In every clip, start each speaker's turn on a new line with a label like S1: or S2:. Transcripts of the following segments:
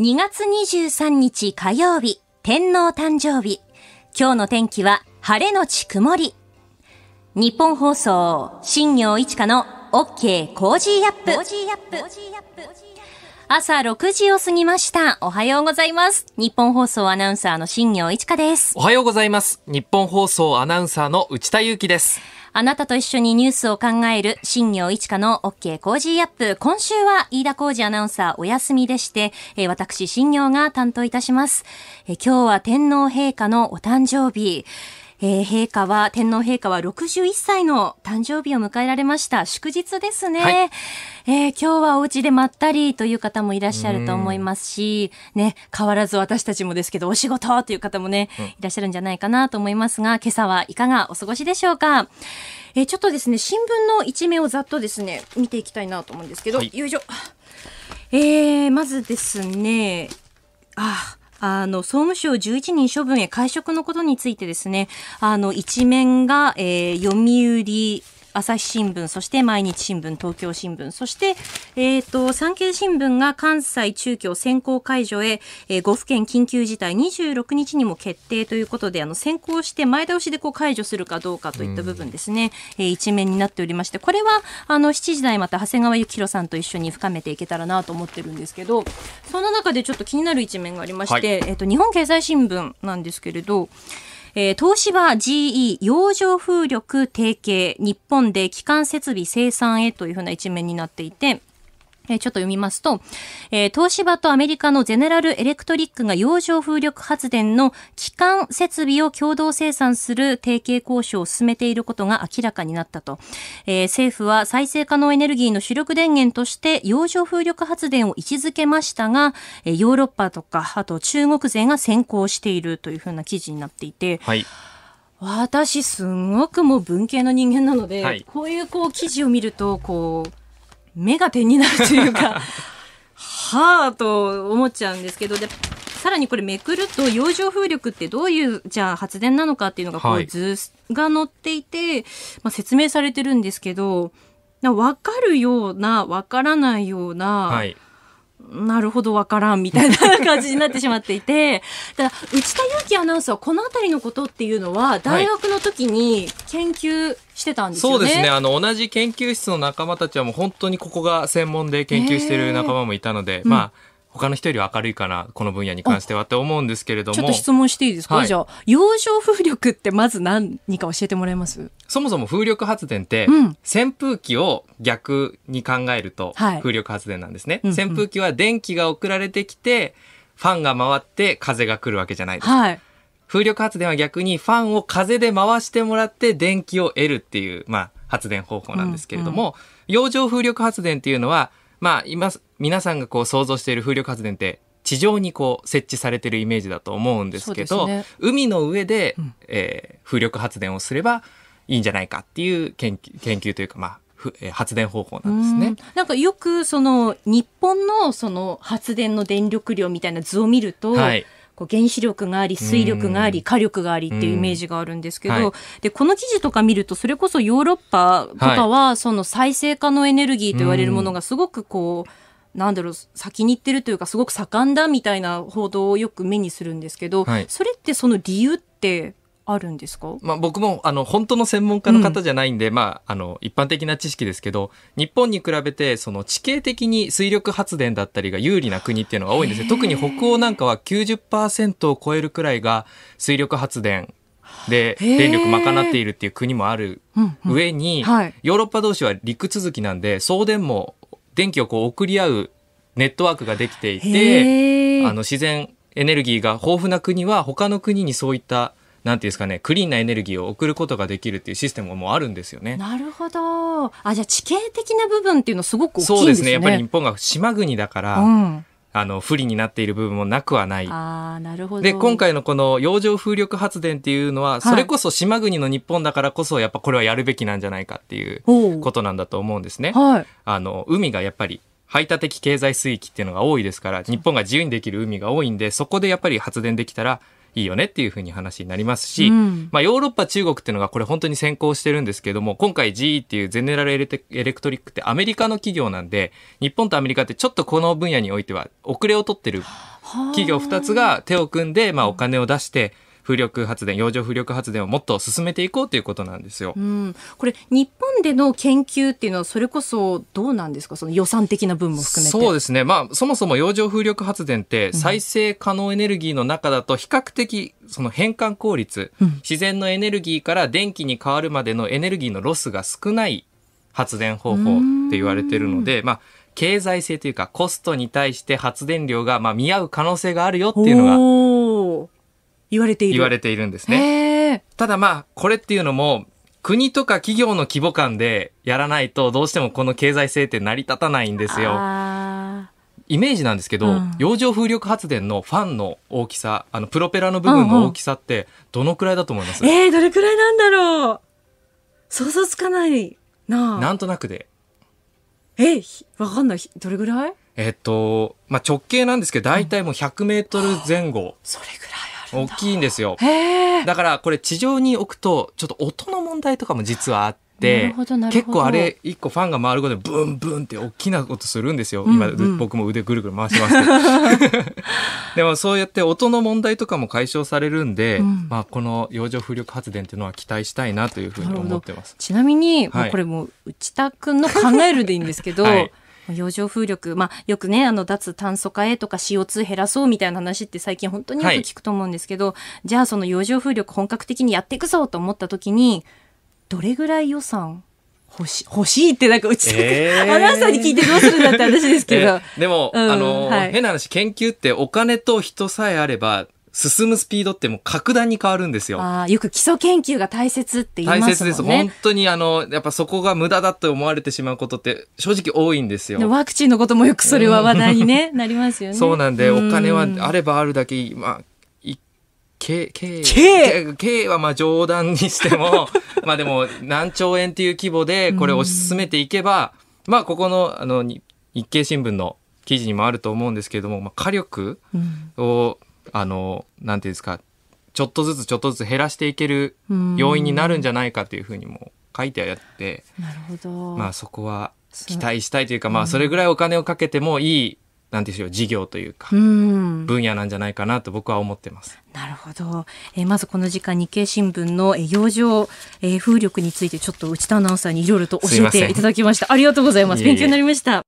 S1: 2月23日火曜日、天皇誕生日。今日の天気は晴れのち曇り。日本放送、新行一華の OK コージーアップ。朝6時を過ぎました。おはようございます。日本放送アナウンサーの新行一華です。
S2: おはようございます。日本放送アナウンサーの内田祐樹です。
S1: あなたと一緒にニュースを考える新業一課の OK コージーアップ。今週は飯田浩二アナウンサーお休みでして、えー、私新業が担当いたします、えー、今日は天皇陛下のお誕生日。えー、陛下は、天皇陛下は61歳の誕生日を迎えられました。祝日ですね。はい、えー、今日はお家でまったりという方もいらっしゃると思いますし、ね、変わらず私たちもですけど、お仕事という方もね、いらっしゃるんじゃないかなと思いますが、今朝はいかがお過ごしでしょうか。えー、ちょっとですね、新聞の一面をざっとですね、見ていきたいなと思うんですけど、はい、よいしょ。えー、まずですね、ああ、あの、総務省11人処分へ会食のことについてですね、あの、一面が、えー、読売、朝日新聞、そして毎日新聞、東京新聞、そして、えっ、ー、と、産経新聞が関西中京選考会場へ、えー、5府県緊急事態26日にも決定ということで、あの、先行して前倒しでこう解除するかどうかといった部分ですね、えー、一面になっておりまして、これは、あの、7時台また長谷川幸宏さんと一緒に深めていけたらなと思ってるんですけど、その中でちょっと気になる一面がありまして、はい、えっ、と、日本経済新聞なんですけれど、えー、東芝 GE 洋上風力提携日本で基幹設備生産へというふうな一面になっていてえちょっと読みますと、えー、東芝とアメリカのゼネラル・エレクトリックが洋上風力発電の基幹設備を共同生産する提携交渉を進めていることが明らかになったと、えー、政府は再生可能エネルギーの主力電源として洋上風力発電を位置づけましたが、えー、ヨーロッパとか、あと中国勢が先行しているというふうな記事になっていて、はい私すごくもう文系の人間なので、はい、こういうこう記事を見るとこう目が点になるというかはあと思っちゃうんですけどでさらにこれめくると洋上風力ってどういうじゃあ発電なのかっていうのがこう図が載っていて、はい、まあ、説明されてるんですけど分かるような分からないような、はい、なるほど分からんみたいな感じになってしまっていてだ内田裕樹アナウンサーはこの辺りのことっていうのは大学の時に研究してたんですよね。そうですね。あ
S2: の、同じ研究室の仲間たちはもう本当にここが専門で研究している仲間もいたので、えー、まあ、うん他の人より明るいかな、この分野に関してはって思うんですけれども。ちょっと質問していいですか、はい、じゃあ、洋上風力ってまず何か教えてもらえますそもそも風力発電って、うん、扇風機を逆に考えると、風力発電なんですね、はいうんうん、扇風機は電気が送られてきて、ファンが回って風が来るわけじゃないですか。はい風力発電は逆にファンを風で回してもらって電気を得るっていう、まあ、発電方法なんですけれども、うんうん、洋上風力発電っていうのは、まあ、今、皆さんがこう想像している風力発電って地上にこう設置されてるイメージだと思うんですけど、ね、海の上で、えー、風力発電をすればいいんじゃないかっていう研究研究というか、まあ、発電方法なんですね。
S1: んなんかよくその日本のその発電の電力量みたいな図を見ると、はい、こう原子力があり水力があり火力がありっていうイメージがあるんですけど、でこの記事とか見るとそれこそヨーロッパとかはその再生可能エネルギーと言われるものがすごくこう、なんだろう、先に行ってるというか、すごく盛んだみたいな報道をよく目にするんですけど、それってその理由ってあるん
S2: ですか、まあ、僕もあの本当の専門家の方じゃないんで、うん、まあ、あの一般的な知識ですけど日本に比べてその地形的に水力発電だったりが有利な国っていうのが多いんですよ特に北欧なんかは90%を超えるくらいが水力発電で電力賄っているっていう国もある上に、うんうんはい、ヨーロッパ同士は陸続きなんで送電も電気をこう送り合うネットワークができていてあの自然エネルギーが豊富な国は他の国にそういったなんていうんですかね、クリーンなエネルギーを送ることができるっていうシステムもあるんですよね。
S1: なるほど。あ、じゃあ地形的な部分っていうのすごく大きいんですね。そうですね。やっぱり日
S2: 本が島国だから、うん、あの、不利になっている部分もなくはない。
S3: ああ、なるほど。で、今回
S2: のこの洋上風力発電っていうのは、はい、それこそ島国の日本だからこそ、やっぱこれはやるべきなんじゃないかっていうことなんだと思うんですね。はい。あの、海がやっぱり排他的経済水域っていうのが多いですから、日本が自由にできる海が多いんで、そこでやっぱり発電できたら、いいよねっていうふうに話になりますし、うん、まあ、ヨーロッパ、中国っていうのがこれ本当に先行してるんですけども、今回 GE っていうゼネラルエレクトリックってアメリカの企業なんで、日本とアメリカってちょっとこの分野においては遅れを取ってる企業2つが手を組んで、まあ、お金を出して、うん風力発電洋上風力発電をもっと進めていこうということなんですよ。う
S1: ん、これ日本での研究っていうのはそれこそどうなんですかその予算的な分も含めて。そ
S2: うですね、まあ、そもそも洋上風力発電って再生可能エネルギーの中だと比較的その変換効率、うん、自然のエネルギーから電気に変わるまでのエネルギーのロスが少ない発電方法って言われてるので、まあ、経済性というかコストに対して発電量がまあ見合う可能性があるよっていうのが言われている。言われているんですね。ただまあ、これっていうのも、国とか企業の規模感でやらないと、どうしてもこの経済制定成り立たないんですよ。イメージなんですけど、うん、洋上風力発電のファンの大きさ、あの、プロペラの部分の大きさって、どのくらいだと思います、うん
S1: うん、えー、どれくらいなんだろう想像つかないな。
S2: なんとなくで。
S1: え、わかんない。どれぐらい
S2: えっと、まあ、直径なんですけど、大体もう100メートル前後。それぐらい大きいんですよ。だからこれ地上に置くとちょっと音の問題とかも実はあって。結構あれ一個ファンが回ることでブンブンって大きな音するんですよ、今、うんうん、僕も腕ぐるぐる回してますけど でもそうやって音の問題とかも解消されるんで、うん、まあ、この洋上風力発電っていうのは期待したいなというふうに思ってますちな
S1: みに、はい、もうこれもう内田君の考えるでいいんですけど、はい洋上風力、まあ、よくねあの脱炭素化へとか CO2 減らそうみたいな話って最近本当によく聞くと思うんですけど、はい、じゃあその洋上風力本格的にやっていくぞと思った時にどれぐらい予算欲し欲しいってなんかうち、えアナウンサーに聞いてどうするんだって話ですけど、
S2: えー、でも、うん、あの、はい、変な話研究ってお金と人さえあれば進むスピードってもう格段に変わるんですよ。
S1: あよく基礎研究が大切って言いますもんね。大切です。本
S2: 当にあの、やっぱそこが無駄だと思われてしまうことって正直多いんですよ。
S1: ワクチンのこともよくそれは話題に、ね、なりますよね。そ
S2: うなんで、お金はあればあるだけ、まあ、K、K、K, K はまあ冗談にしても、まあでも何兆円っていう規模でこれを進めていけば、まあここのあの日経新聞の記事にもあると思うんですけれども、まあ、火力を、うんあの、なんていうんですか、ちょっとずつちょっとずつ減らしていける要因になるんじゃないかというふうにも書いてあって、なるほど。まあそこは期待したいというか、まあそれぐらいお金をかけてもいい、なんでしょう、事業というか、分野なんじゃないかなと僕は思ってます。
S1: なるほど。えー、まずこの時間、日経新聞の、え洋上、えー、風力について、ちょっと内田アナウンサーにいろいろと教えていただきました。ありがとうございます。勉強になりました。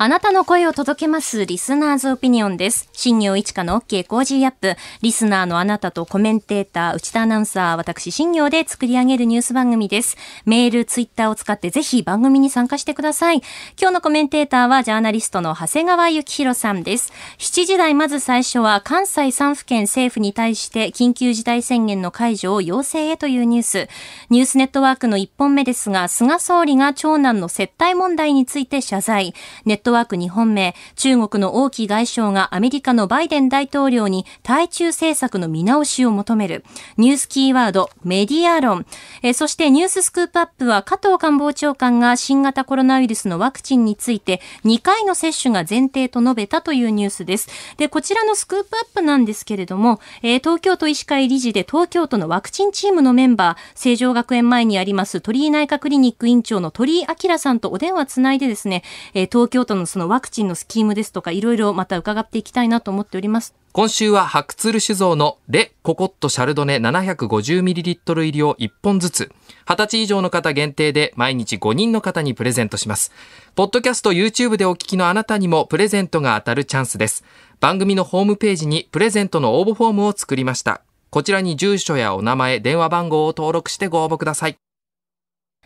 S1: あなたの声を届けます、リスナーズオピニオンです。新業一華の OK コージーアップ。リスナーのあなたとコメンテーター、内田アナウンサー、私、新業で作り上げるニュース番組です。メール、ツイッターを使ってぜひ番組に参加してください。今日のコメンテーターは、ジャーナリストの長谷川幸宏さんです。7時台、まず最初は、関西3府県政府に対して緊急事態宣言の解除を要請へというニュース。ニュースネットワークの1本目ですが、菅総理が長男の接待問題について謝罪。ネットトワーク日本名、中国の王毅外相がアメリカのバイデン大統領に対中政策の見直しを求める、ニュースキーワード、メディア論、えそしてニューススクープアップは加藤官房長官が新型コロナウイルスのワクチンについて2回の接種が前提と述べたというニュースです。で、こちらのスクープアップなんですけれども、え東京都医師会理事で東京都のワクチンチームのメンバー、成城学園前にあります鳥居内科クリニック院長の鳥居明さんとお電話つないでですね、え東京都のそのワクチンのスキームですとか、いろいろまた伺っていきたいなと思っております。
S2: 今週は白鶴酒造のレ・ココットシャルドネ 750ml 入りを1本ずつ、20歳以上の方限定で毎日5人の方にプレゼントします。ポッドキャスト、YouTube でお聞きのあなたにもプレゼントが当たるチャンスです。番組のホームページにプレゼントの応募フォームを作りました。こちらに住所やお名前、電話番号を登録してご応募ください。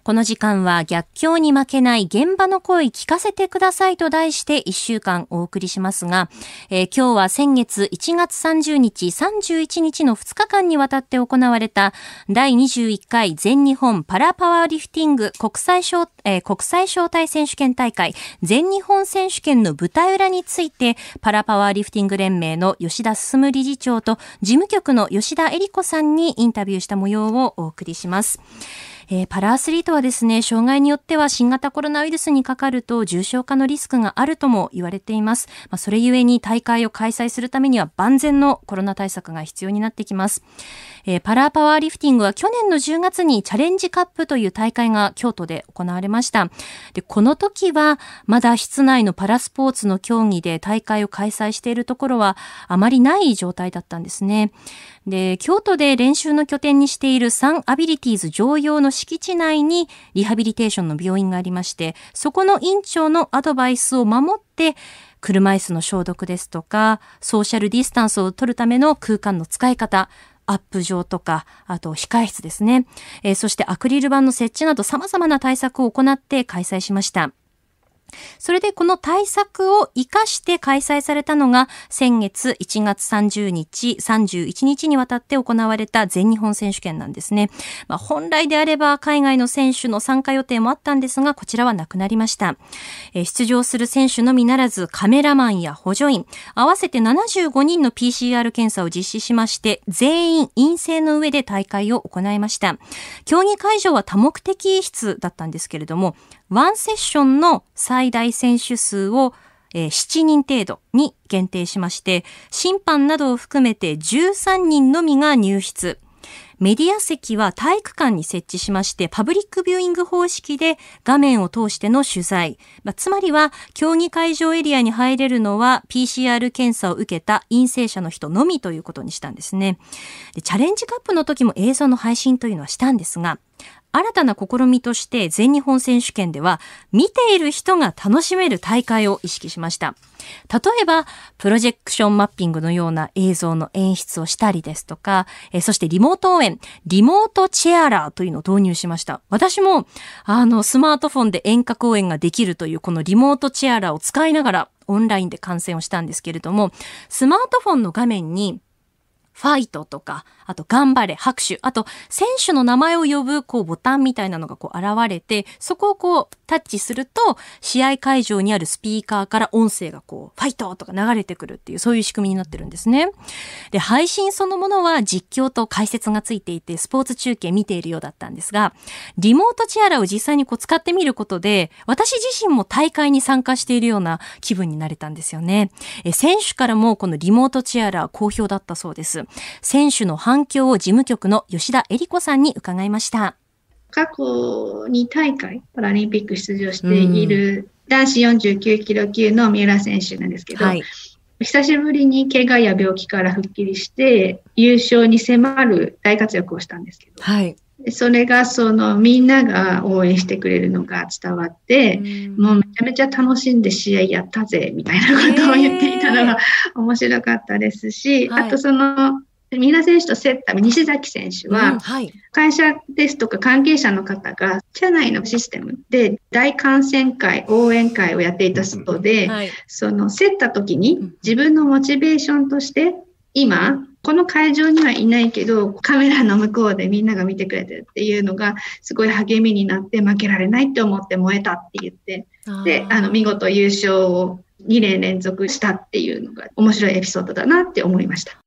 S1: この時間は逆境に負けない現場の声聞かせてくださいと題して1週間お送りしますが、えー、今日は先月1月30日、31日の2日間にわたって行われた第21回全日本パラパワーリフティング国際招、えー、国際招待選手権大会全日本選手権の舞台裏についてパラパワーリフティング連盟の吉田進理事長と事務局の吉田恵里子さんにインタビューした模様をお送りします。えー、パラアスリートはですね、障害によっては新型コロナウイルスにかかると重症化のリスクがあるとも言われています。まあ、それゆえに大会を開催するためには万全のコロナ対策が必要になってきます。えー、パラパワーリフティングは去年の10月にチャレンジカップという大会が京都で行われました。で、この時はまだ室内のパラスポーツの競技で大会を開催しているところはあまりない状態だったんですね。で、京都で練習の拠点にしているサンアビリティーズ常用の敷地内にリハビリテーションの病院がありまして、そこの院長のアドバイスを守って、車椅子の消毒ですとか、ソーシャルディスタンスを取るための空間の使い方、アップ上とか、あと控室ですね。えー、そしてアクリル板の設置など様々な対策を行って開催しました。それでこの対策を生かして開催されたのが先月1月30日、31日にわたって行われた全日本選手権なんですね。まあ、本来であれば海外の選手の参加予定もあったんですが、こちらはなくなりました。出場する選手のみならずカメラマンや補助員、合わせて75人の PCR 検査を実施しまして、全員陰性の上で大会を行いました。競技会場は多目的室だったんですけれども、ワンセッションの最大選手数をえ7人程度に限定しまして、審判などを含めて13人のみが入室。メディア席は体育館に設置しまして、パブリックビューイング方式で画面を通しての取材。まあ、つまりは、競技会場エリアに入れるのは PCR 検査を受けた陰性者の人のみということにしたんですね。でチャレンジカップの時も映像の配信というのはしたんですが、新たな試みとして全日本選手権では見ている人が楽しめる大会を意識しました。例えば、プロジェクションマッピングのような映像の演出をしたりですとか、えそしてリモート応援、リモートチェアラーというのを導入しました。私も、あの、スマートフォンで遠隔応援ができるというこのリモートチェアラーを使いながらオンラインで観戦をしたんですけれども、スマートフォンの画面にファイトとか、あと頑張れ、拍手、あと選手の名前を呼ぶこうボタンみたいなのがこう現れて、そこをこうタッチすると、試合会場にあるスピーカーから音声がこう、ファイトとか流れてくるっていう、そういう仕組みになってるんですね。で、配信そのものは実況と解説がついていて、スポーツ中継見ているようだったんですが、リモートチアラを実際にこう使ってみることで、私自身も大会に参加しているような気分になれたんですよね。え選手からもこのリモートチアラ好評だったそうです。選手の反環境事務局の吉田恵理子さんに伺いました。過去2大会パラリンピック出場して
S2: い
S4: る男子49キロ級の三浦選手なんですけど、はい、久しぶりに怪我や病気から復帰して優勝に迫る大活躍をしたん
S1: ですけど、はい、それがそのみんなが応援してくれるのが伝わって、うん、もうめちゃめちゃ楽しんで試合やったぜみたいなことを言っていたのが面白かったですし、はい、あとその三浦選手と競った西崎選手は、会社ですとか関係者の方が、社内のシステムで大感染会、応援会をやっていたそうで、その競った時に自分のモチベーションとして、今、この会場にはいないけど、カメラの向こうでみんなが見てくれてるっていうのが、すごい励みになって負けられないって思って燃えたって言っ
S3: て、で、
S1: あの、見事優勝を2年連続したっていうのが面白い
S5: エピソードだなって思いました。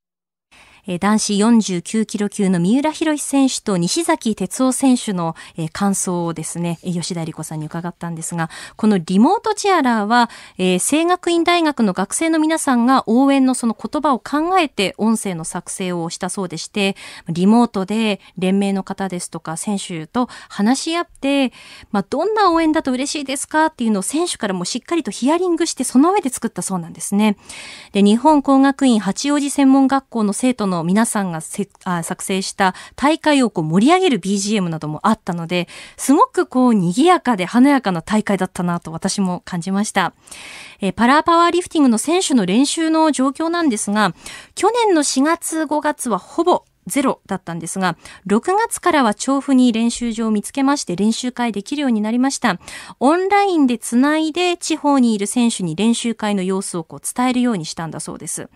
S1: え男子49キロ級の三浦博選手と西崎哲夫選手の、感想をですね、吉田理子さんに伺ったんですが、このリモートチアラーは、えー、学院大学の学生の皆さんが応援のその言葉を考えて音声の作成をしたそうでして、リモートで連盟の方ですとか選手と話し合って、まあ、どんな応援だと嬉しいですかっていうのを選手からもしっかりとヒアリングして、その上で作ったそうなんですね。で、日本工学院八王子専門学校の生徒のの皆さんがせあ作成した大会をこう盛り上げる BGM などもあったので、すごくこう賑やかで華やかな大会だったなと私も感じました。えー、パラーパワーリフティングの選手の練習の状況なんですが、去年の4月5月はほぼゼロだったんですが、6月からは調布に練習場を見つけまして練習会できるようになりました。オンラインでつないで地方にいる選手に練習会の様子をこう伝えるようにしたんだそうです。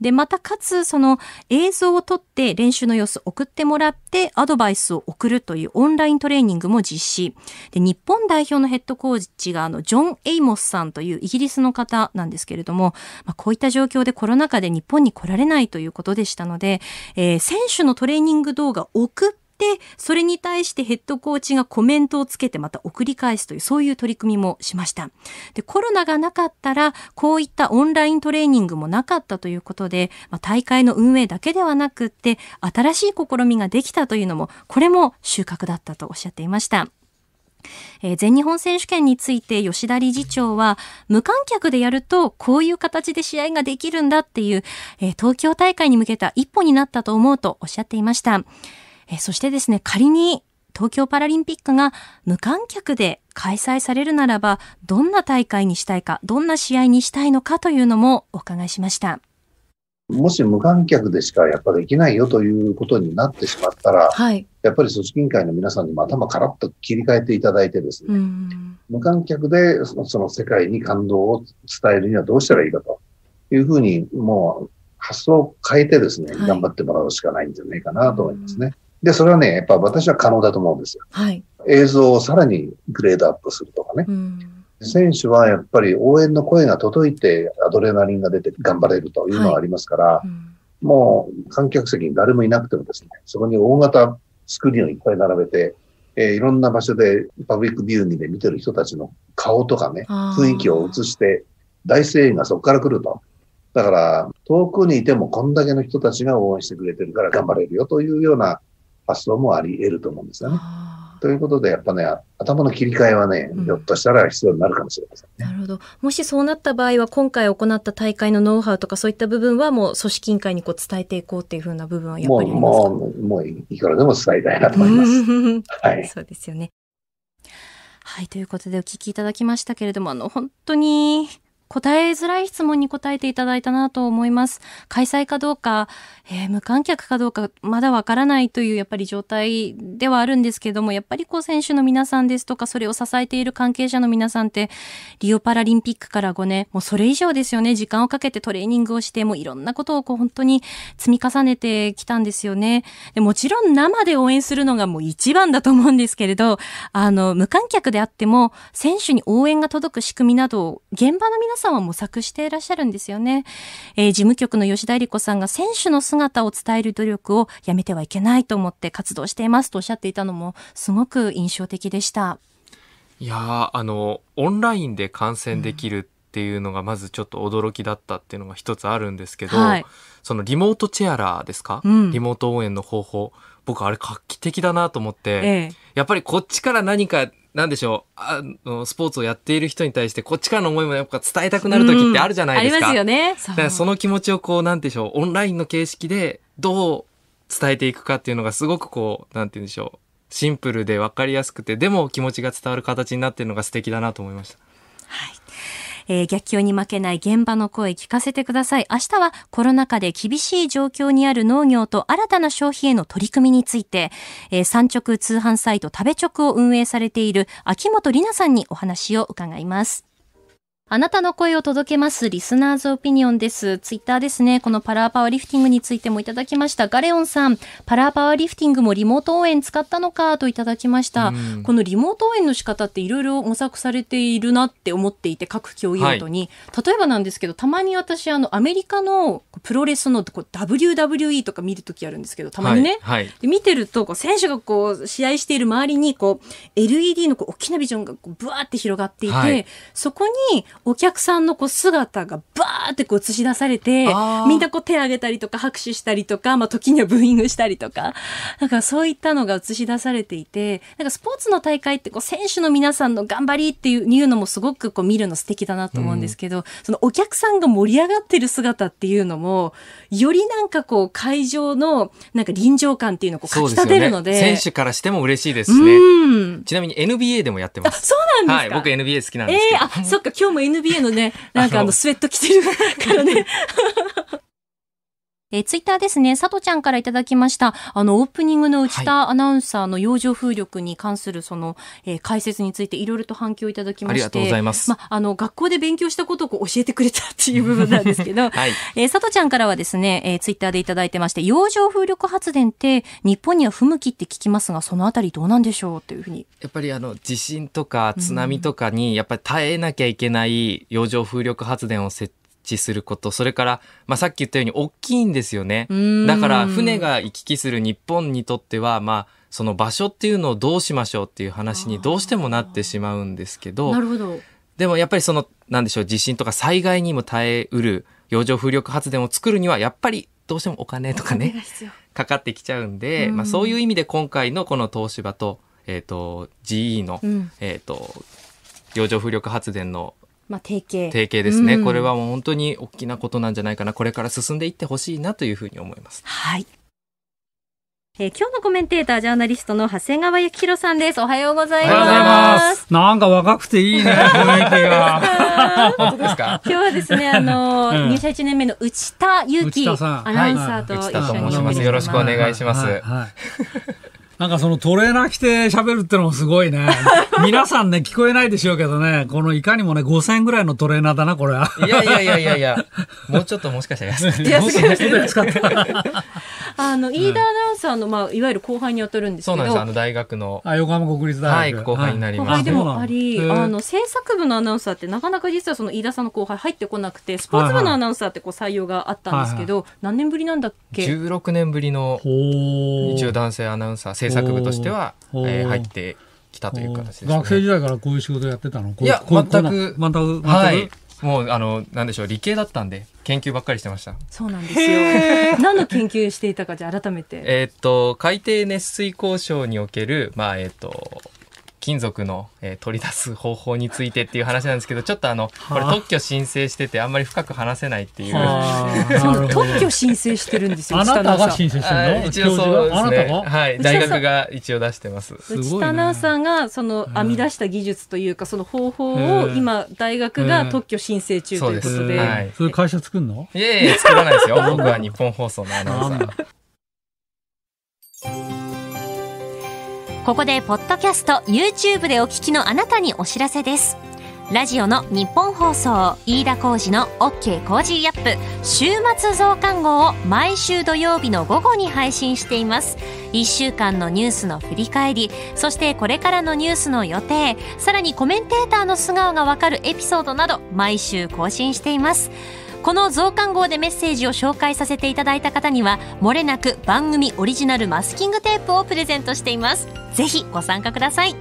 S1: で、またかつその映像を撮って練習の様子を送ってもらってアドバイスを送るというオンライントレーニングも実施。で、日本代表のヘッドコーチがあのジョン・エイモスさんというイギリスの方なんですけれども、まあ、こういった状況でコロナ禍で日本に来られないということでしたので、えー、選手手のトレーニング動画を送ってそれに対してヘッドコーチがコメントをつけてまた送り返すという、そういう取り組みもしました。で、コロナがなかったら、こういったオンライントレーニングもなかったということで、まあ、大会の運営だけではなくって、新しい試みができたというのも、これも収穫だったとおっしゃっていました。えー、全日本選手権について吉田理事長は無観客でやるとこういう形で試合ができるんだっていう、えー、東京大会に向けた一歩になったと思うとおっしゃっていました。えー、そしてですね、仮に東京パラリンピックが無観客で開催されるならば、どんな大会にしたいか、どんな試合にしたいのかというのもお伺いしました。
S5: もし無観客でしかやっぱできないよということになってしまったら、はい、やっぱり組織委員会の皆さんにも頭からっと切り替えていただいてですね、無観客でその世界に感動を伝えるにはどうしたらいいかというふうに、もう発想を変えてですね、はい、頑張ってもらうしかないんじゃないかなと思いますね。で、それはね、やっぱ私は可能だと思うんですよ。はい、映像をさらにグレードアップするとかね。選手はやっぱり応援の声が届いてアドレナリンが出て頑張れるというのはありますから、はいうん、もう観客席に誰もいなくてもですね、そこに大型スクリーンをいっぱい並べて、えー、いろんな場所でパブリックビューにで見てる人たちの顔とかね、雰囲気を映して、大声援がそこから来ると。だから、遠くにいてもこんだけの人たちが応援してくれてるから頑張れるよというような発想もあり得ると思うんですよね。ということで、やっぱね、頭の切り替えはね、ひょっとしたら必要になるかもしれません、ねうん、な
S1: るほど。もしそうなった場合は、今回行った大会のノウハウとか、そういった部分はもう組織委員会にこう伝えていこうっていうふうな部分はやっぱりも
S5: う、もういくらでも伝えたいなと思います。はい。そうですよ
S1: ね。はい、ということでお聞きいただきましたけれども、あの、本当に、答えづらい質問に答えていただいたなと思います。開催かどうか、えー、無観客かどうか、まだわからないというやっぱり状態ではあるんですけども、やっぱりこう選手の皆さんですとか、それを支えている関係者の皆さんって、リオパラリンピックから5年、もうそれ以上ですよね、時間をかけてトレーニングをして、もういろんなことをこう本当に積み重ねてきたんですよね。でもちろん生で応援するのがもう一番だと思うんですけれど、あの、無観客であっても、選手に応援が届く仕組みなど、現場の皆さんは模索していらっしゃるんですよね。えー、事務局の吉田理子さんが選手の姿を伝える努力をやめてはいけないと思って活動していますとおっしゃっていたのもすごく印象的でした。
S2: いやあのオンラインで観戦できるっていうのがまずちょっと驚きだったっていうのが一つあるんですけど、はい、そのリモートチェアラーですか、うん、リモート応援の方法僕あれ画期的だなと思って、ええ、やっぱりこっちから何かなんでしょう、あの、スポーツをやっている人に対して、こっちからの思いもやっぱ伝えたくなる時ってあるじゃないですか。うん、ありますよね。そその気持ちをこう、なんでしょう、オンラインの形式でどう伝えていくかっていうのがすごくこう、なんて言うんでしょう、シンプルで分かりやすくて、でも気持ちが伝わる形になってるのが素敵だなと思いました。
S1: えー、逆境に負けない現場の声聞かせてください。明日はコロナ禍で厳しい状況にある農業と新たな消費への取り組みについて、えー、産直通販サイト食べ直を運営されている秋元里奈さんにお話を伺います。あなたの声を届けます。リスナーズオピニオンです。ツイッターですね。このパラーパワーリフティングについてもいただきました。ガレオンさん、パラーパワーリフティングもリモート応援使ったのかといただきました。このリモート応援の仕方っていろいろ模索されているなって思っていて、各競技ごとに、はい。例えばなんですけど、たまに私、あの、アメリカのプロレスの WWE とか見るときあるんですけど、たまにね。はいはい、で見てると、選手がこう、試合している周りに、こう、LED のこう大きなビジョンがこうブワーって広がっていて、そこに、お客さんのこう姿がバーってこう映し出されて、みんなこう手挙げたりとか拍手したりとか、まあ時にはブーイングしたりとか、なんかそういったのが映し出されていて、なんかスポーツの大会ってこう選手の皆さんの頑張りっていういうのもすごくこう見るの素敵だなと思うんですけど、うん、そのお客さんが盛り上がってる姿っていうのも、よりなんかこう会場のなんか臨場感っていうのをこうかき立てるので、ね、選手
S2: からしても嬉しいですね。ちなみに NBA でもやってます。
S1: そうなんですか、はい、僕
S2: NBA 好きなんですけ
S1: ど。えー、あ、そっか、今日も NBA NBA のね、なんかあの、スウェット着てるからね。えー、ツイッターですね、佐藤ちゃんからいただきました、あの、オープニングの内田アナウンサーの洋上風力に関する、その、えー、解説について、いろいろと反響いただきまして、ありがとうございます。ま、あの、学校で勉強したことをこう教えてくれたっていう部分なんですけど、はい、えー、藤ちゃんからはですね、えー、ツイッターでいただいてまして、洋上風力発電って、日本には不向きって聞きますが、そのあたりどうなんでしょうというふうに。
S2: やっぱり、あの、地震とか津波とかに、やっぱり耐えなきゃいけない洋上風力発電を設すること、それから、まあ、さっき言ったように大きいんですよね。だから船が行き来する日本にとっては、まあ、その場所っていうのをどうしましょうっていう話にどうしてもなってしまうんですけど、どでもやっぱりその、なんでしょう、地震とか災害にも耐えうる洋上風力発電を作るには、やっぱりどうしてもお金とかね、かかってきちゃうんで、ん、まあ、そういう意味で今回のこの東芝と、えっ、ー、と、GE の、うん、えっ、ー、と、洋上風力発電の
S1: まあ、提携提携ですね、うん、これはも
S2: う本当に大きなことなんじゃないかなこれから進んでいってほしいなというふうに思います。はい
S1: えー、今日のコメンテータージャーナリストの長谷川幸宏さんですおはようございま
S2: すなんか若くていいね 本当ですか 今日はですねあの、うん、入
S1: 社1年目の内田
S4: 裕樹アナウンサーと一緒に、はい、よろしくお願いします、はいはい なんかそのトレーナー着て喋るってのもすごいね。皆さんね、聞こえないでしょうけどね、このいかにもね、5000円ぐらいのトレーナーだな、これは。いやいやいやいやいや、
S2: もうちょっともしかしたら
S4: 安くて。安くて安
S3: か
S2: っ
S1: あの、飯田アナウンサーの、まあ、いわゆる後輩に当たるんです
S2: けそうなんです、あの大学の。あ、横浜国立大学。はい、後輩になります。後輩でもあり、あの、
S1: 制作部のアナウンサーってなかなか実はその飯田さんの後輩入ってこなくて、スポーツ部のアナウンサーってこう採用があったんですけど、何年ぶりなんだっけ
S2: ?16 年ぶりの、一応男性アナウンサー、制作部としては、えー、入ってきたという形です、ね、学
S4: 生時代からこういう仕事やってたのいや全く全くはい
S2: もうあのなんでしょう理系だったんで研究ばっかりしてましたそうなん
S1: ですよ 何の研究していたかじゃ改めて
S2: えっと海底熱水交渉におけるまあえっ、ー、と金属の、えー、取り出す方法についてっていう話なんですけどちょっとあのこれ特許申請しててあんまり深く話せないっていう特許
S1: 申請してるんですよあなたが申請してるの一応そうですねはい大学
S2: が一応出してます内田直さ
S1: んがその編み出した技術というかその方法を今大学が特許申請中というこ
S2: とで、はい、
S4: それ会社作るのいやいや作らないですよ僕は日本放送のアナウンサ
S1: ーここでポッドキャスト YouTube でお聞きのあなたにお知らせですラジオの日本放送飯田浩司の OK コージーアップ週末増刊号を毎週土曜日の午後に配信しています1週間のニュースの振り返りそしてこれからのニュースの予定さらにコメンテーターの素顔がわかるエピソードなど毎週更新していますこの増刊号でメッセージを紹介させていただいた方にはもれなく番組オリジナルマスキングテープをプレゼントしていますぜひご参加ください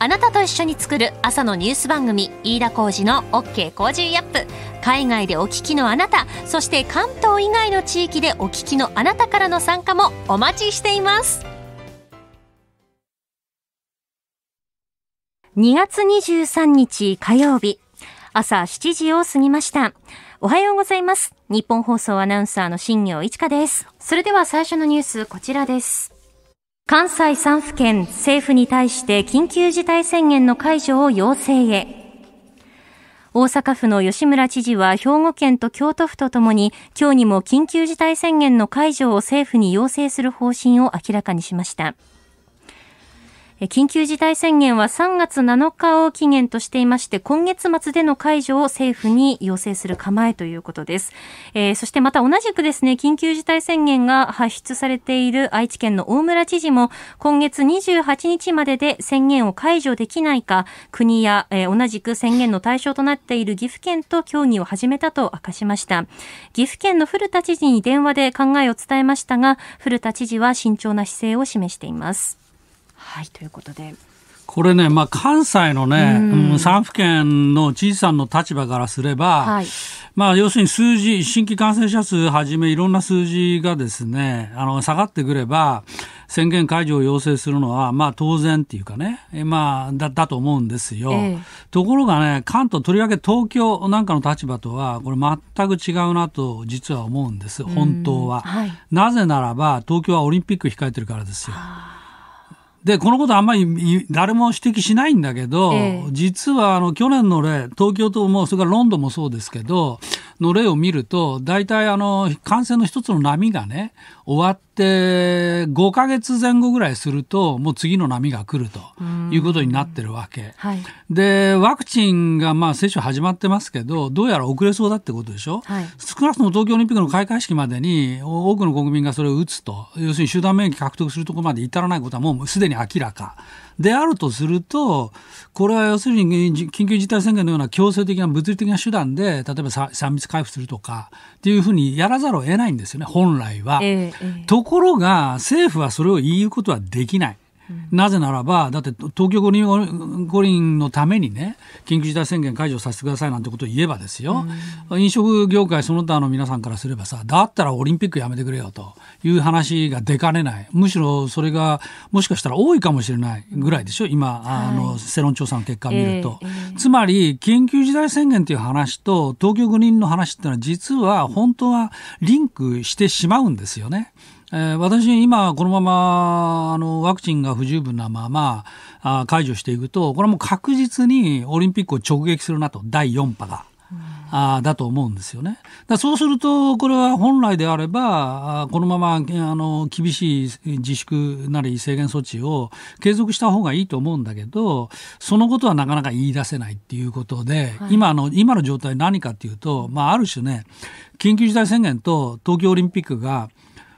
S1: あなたと一緒に作る朝のニュース番組、飯田浩二の OK コージーアップ。海外でお聞きのあなた、そして関東以外の地域でお聞きのあなたからの参加もお待ちしています。2月23日火曜日、朝7時を過ぎました。おはようございます。日本放送アナウンサーの新業一華です。それでは最初のニュース、こちらです。関西3府県、政府に対して緊急事態宣言の解除を要請へ。大阪府の吉村知事は兵庫県と京都府とともに今日にも緊急事態宣言の解除を政府に要請する方針を明らかにしました。緊急事態宣言は3月7日を期限としていまして、今月末での解除を政府に要請する構えということです。えー、そしてまた同じくですね、緊急事態宣言が発出されている愛知県の大村知事も、今月28日までで宣言を解除できないか、国や、えー、同じく宣言の対象となっている岐阜県と協議を始めたと明かしました。岐阜県の古田知事に電話で考えを伝えましたが、古田知事は慎重な姿勢を示しています。はいということで
S4: これね、まあ、関西のね、うん、3府県の知事さんの立場からすれば、はい、まあ、要するに数字、新規感染者数はじめいろんな数字がですね、あの、下がってくれば、宣言解除を要請するのは、まあ当然っていうかね、まあだ、だと思うんですよ、ええ。ところがね、関東、とりわけ東京なんかの立場とは、これ全く違うなと実は思うんです、本当は。はい、なぜならば、東京はオリンピック控えてるからですよ。で、このことあんまり誰も指摘しないんだけど、えー、実はあの去年の例、東京とも、それからロンドンもそうですけど、の例を見ると、大体あの、感染の一つの波がね、終わって5か月前後ぐらいすると、もう次の波が来るということになってるわけ。はい、で、ワクチンがまあ接種始まってますけど、どうやら遅れそうだってことでしょ、はい、少なくとも東京オリンピックの開会式までに多くの国民がそれを打つと、要するに集団免疫獲得するところまで至らないことはもうすでに明らか。であるとすると、これは要するに緊急事態宣言のような強制的な物理的な手段で、例えば3密回復するとかっていうふうにやらざるを得ないんですよね、本来は。ええ、ところが、政府はそれを言うことはできない。なぜならば、だって東京五輪五輪のためにね、緊急事態宣言解除させてくださいなんてことを言えばですよ、うん、飲食業界その他の皆さんからすればさ、だったらオリンピックやめてくれよと、いう話が出かねない、むしろそれがもしかしたら多いかもしれないぐらいでしょ、今、あの、世論調査の結果を見ると。えー、つまり、緊急事態宣言という話と、東京五輪の話っていうのは、実は本当はリンクしてしまうんですよね。え私、今、このままあのワクチンが不十分なままあ解除していくと、これはもう確実にオリンピックを直撃するなと、第4波が。あだと思うんですよね。だそうすると、これは本来であれば、このままあの厳しい自粛なり制限措置を継続した方がいいと思うんだけど、そのことはなかなか言い出せないっていうことで、はい、今の今の状態何かっていうと、まあ、ある種ね、緊急事態宣言と東京オリンピックが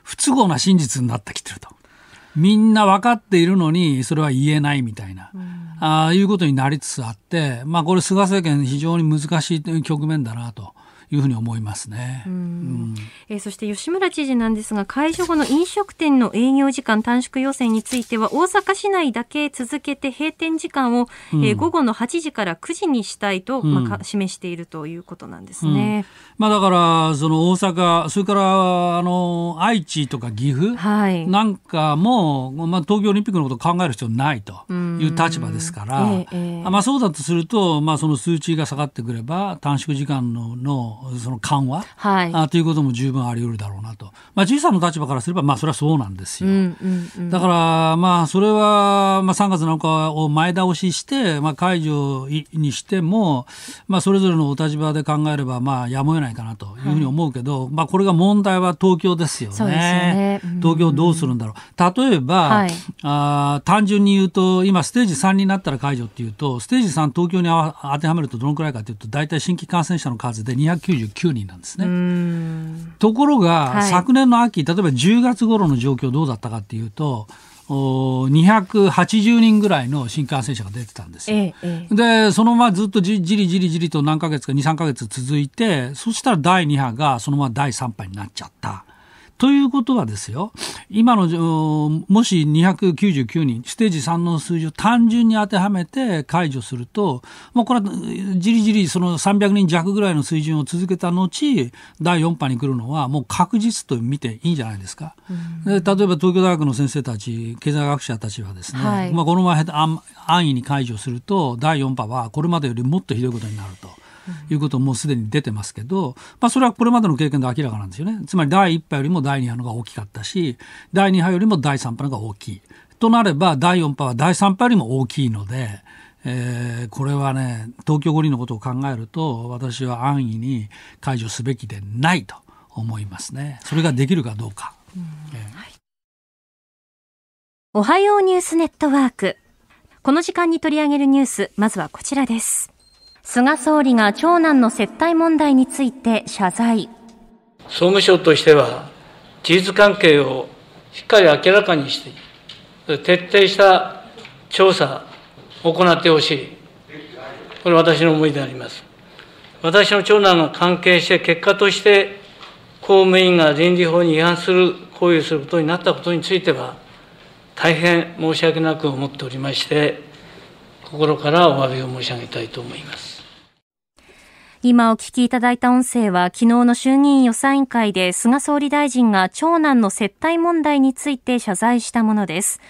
S4: 不都合な真実になってきてると。みんな分かっているのに、それは言えないみたいな。うんあいうことになりつつあって、まあ、これ、菅政権、非常に難しい局面だなと。いうふうに思いますね、うん、えー、
S1: そして吉村知事なんですが解除後の飲食店の営業時間短縮要請については大阪市内だけ続けて閉店時間を、うん、えー、午後の8時から9時にしたいと、まあ、示しているということなんですね、
S4: まあ、だからその大阪それからあの愛知とか岐阜なんかも、はい、まあ、東京オリンピックのことを考える必要ないという立場ですから、えーえまあ、そうだとすると、まあ、その数値が下がってくれば短縮時間ののその緩和、はい、あということも十分あり得るだろうなと、まあ、じいさんの立場からすれば、まあ、それはそうなんですよ。うんうんうん、だから、まあ、それは、まあ、3月7日を前倒しして、まあ、解除にしても、まあ、それぞれのお立場で考えれば、まあ、やむを得ないかなというふうに思うけど、はい、まあ、これが問題は東京ですよね。よねうん東京どうするんだろう。例えば、はい、あ単純に言うと、今、ステージ3になったら解除っていうと、ステージ3東京に当てはめるとどのくらいかというと、大体新規感染者の数で200 999人なんですね。ところが、はい、昨年の秋、例えば10月頃の状況どうだったかっていうと、お280人ぐらいの新幹線車が出てたんですよ。ええ、で、そのままずっとじりじりじりと何ヶ月か2、3ヶ月続いて、そしたら第2波がそのまま第3波になっちゃった。ということはですよ、今の、もし299人、ステージ3の数字を単純に当てはめて解除すると、もうこれはじりじりその300人弱ぐらいの水準を続けた後、第4波に来るのはもう確実と見ていいんじゃないですか。で例えば東京大学の先生たち、経済学者たちはですね、はい、まあこのまま安易に解除すると、第4波はこれまでよりもっとひどいことになると。いうこともうすでに出てますけど、まあ、それはこれまでの経験で明らかなんですよね。つまり第1波よりも第2波のが大きかったし、第2波よりも第3波のが大きい。となれば、第4波は第3波よりも大きいので、えー、これはね、東京五輪のことを考えると、私は安易に解除すべきでないと思いますね。それができるかどうか。
S1: おはようニュースネットワーク。この時間に取り上げるニュース、まずはこちらです。菅総理が長男の接待問題について謝罪。
S4: 総務省としては、事実関係をしっかり明らかにして、徹底した調査を行ってほしい。これ私の思いであります。私の長男が関係して、結果として公務員が倫理法に違反する、行為をすることになったことについては、大変申し訳なく思っておりまして、心からお詫びを申し上げたいと思います。
S1: 今お聞きいただいた音声は昨日の衆議院予算委員会で菅総理大臣が長男の接待問題について謝罪したものです。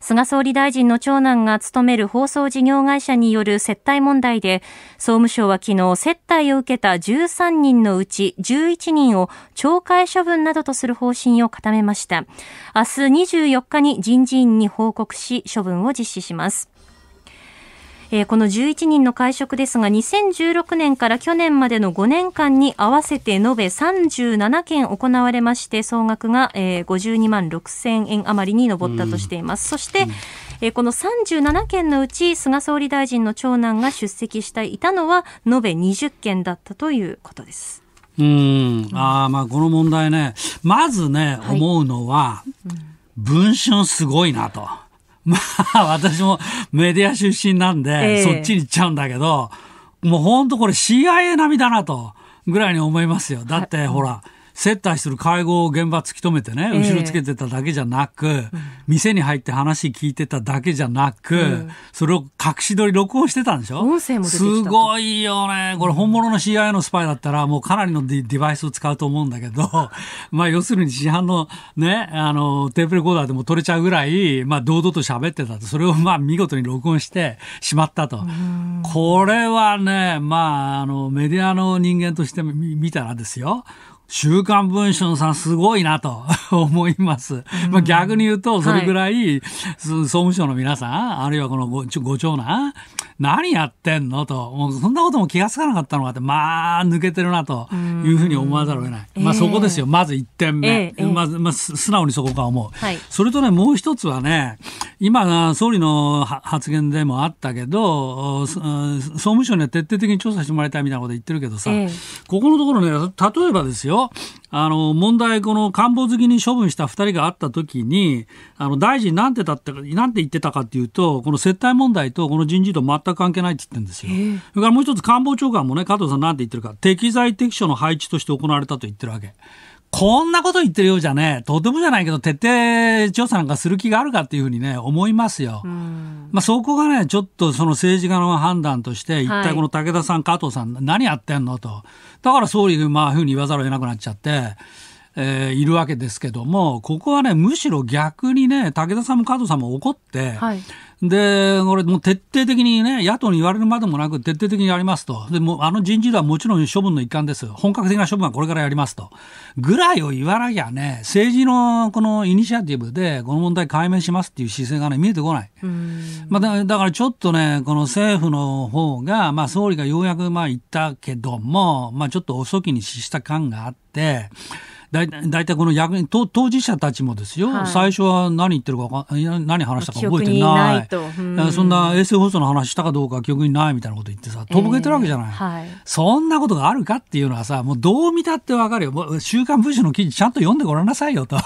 S1: 菅総理大臣の長男が勤める放送事業会社による接待問題で、総務省は昨日、接待を受けた13人のうち11人を懲戒処分などとする方針を固めました。明日24日に人事院に報告し、処分を実施します。えー、この11人の会食ですが、2016年から去年までの5年間に合わせて延べ37件行われまして、総額が、えー、52万6000円余りに上ったとしています。そして、えー、この37件のうち、菅総理大臣の長男が出席していたのは、延べ20件だったということです。
S4: うんあまあこの問題ねまずね、思うのは、文春すごいなと。まあ、私もメディア出身なんで、えー、そっちに行っちゃうんだけど、もう本当これ CIA 並みだなと、ぐらいに思いますよ。だって、ほら、接待する会合を現場突き止めてね、後ろつけてただけじゃなく、えー、店に入って話聞いてただけじゃなく、うん、それを隠し撮り録音してたんでしょ音声もすごいよね。これ本物の CIA のスパイだったら、もうかなりのデバイスを使うと思うんだけど、まあ要するに市販のね、あの、テープレコーダーでも撮れちゃうぐらい、まあ堂々と喋ってたと。それをまあ見事に録音してしまったと。これはね、まあ、あの、メディアの人間として見たらですよ。週刊文春さんすごいなと 思います。まあ、逆に言うと、それぐらい、総務省の皆さん、あるいはこのごご長男、何やってんのと、もうそんなことも気がつかなかったのかって、まあ、抜けてるなというふうに思わざるを得ない。まあ、そこですよ。まず1点目。まず、まあ、素直にそこか思う。それとね、もう一つはね、今、総理の発言でもあったけど、総務省には徹底的に調査してもらいたいみたいなこと言ってるけどさ、ここのところね、例えばですよ、あの、問題、この官房好きに処分した2人があった時に、あの、大臣なんてたって、なんて言ってたかっていうと、この接待問題とこの人事と全く関係ないって言ってるんですよ。それからもう一つ官房長官もね、加藤さんなんて言ってるか、適材適所の配置として行われたと言ってるわけ。こんなこと言ってるようじゃね、とてもじゃないけど、徹底調査なんかする気があるかっていうふうにね、思いますよ。まあ、そこがね、ちょっとその政治家の判断として、一体この武田さん、はい、加藤さん、何やってんのと。だから総理がまあ、ふうに言わざるを得なくなっちゃって、えー、いるわけですけども、ここはね、むしろ逆にね、武田さんも加藤さんも怒って、はい、で、これもう徹底的にね、野党に言われるまでもなく徹底的にやりますと。でも、あの人事ではもちろん処分の一環です。本格的な処分はこれからやりますと。ぐらいを言わなきゃね、政治のこのイニシアティブで、この問題解明しますっていう姿勢がね、見えてこない。まあだ、だからちょっとね、この政府の方が、まあ総理がようやくまあ言ったけども、まあちょっと遅きに失した感があって、だいたいこの役当当事者たちもですよ、はい、最初は何言ってるか何話したか覚えてないない、うん、そんな衛星放送の話したかどうか記憶にないみたいなこと言ってさとぼけてるわけじゃない、えーはい、そんなことがあるかっていうのはさもうどう見たってわかるよ「週刊文春」の記事ちゃんと読んでごらんなさいよと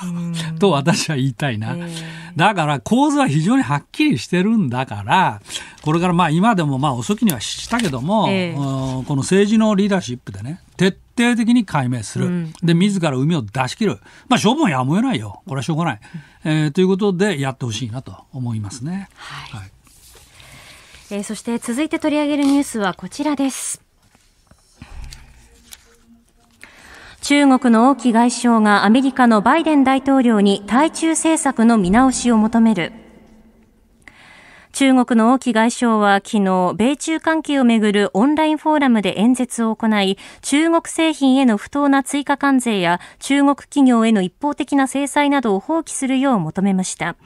S4: と私は言いたいな、えー、だから構図は非常にはっきりしてるんだからこれからまあ今でもまあ遅きにはしたけども、えー、この政治のリーダーシップでね徹底的に解明する、うん、で自ら海を出し切る、まあ、処分やむを得ないよこれはしょうがない、えー、ということでやってほしいなと思いますね。はい、はい、
S1: えー、そして続いて取り上げるニュースはこちらです。中国の王毅外相がアメリカのバイデン大統領に対中政策の見直しを求める。中国の王毅外相は昨日、米中関係をめぐるオンラインフォーラムで演説を行い、中国製品への不当な追加関税や中国企業への一方的な制裁などを放棄するよう求めました。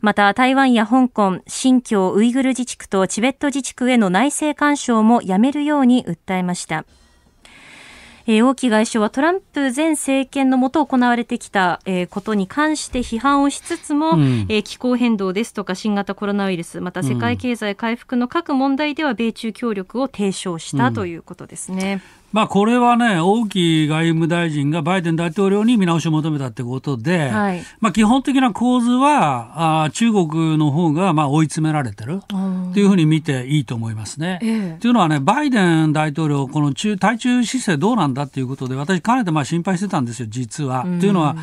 S1: また台湾や香港、新疆ウイグル自治区とチベット自治区への内政干渉もやめるように訴えました。えー、王毅外相はトランプ前政権のもと行われてきた、えー、ことに関して批判をしつつも、うん、えー、気候変動ですとか新型コロナウイルスまた世界経済回復の各問題では米中協力を提唱したということですね。うん
S4: まあ、これはね、王毅外務大臣がバイデン大統領に見直しを求めたってことで、はい、まあ、基本的な構図は、あ中国の方がまあ追い詰められてるっていうふうに見ていいと思いますね。と、ええ、いうのはね、バイデン大統領、この中対中姿勢どうなんだっていうことで、私、かねてまあ心配してたんですよ、実は。というのは、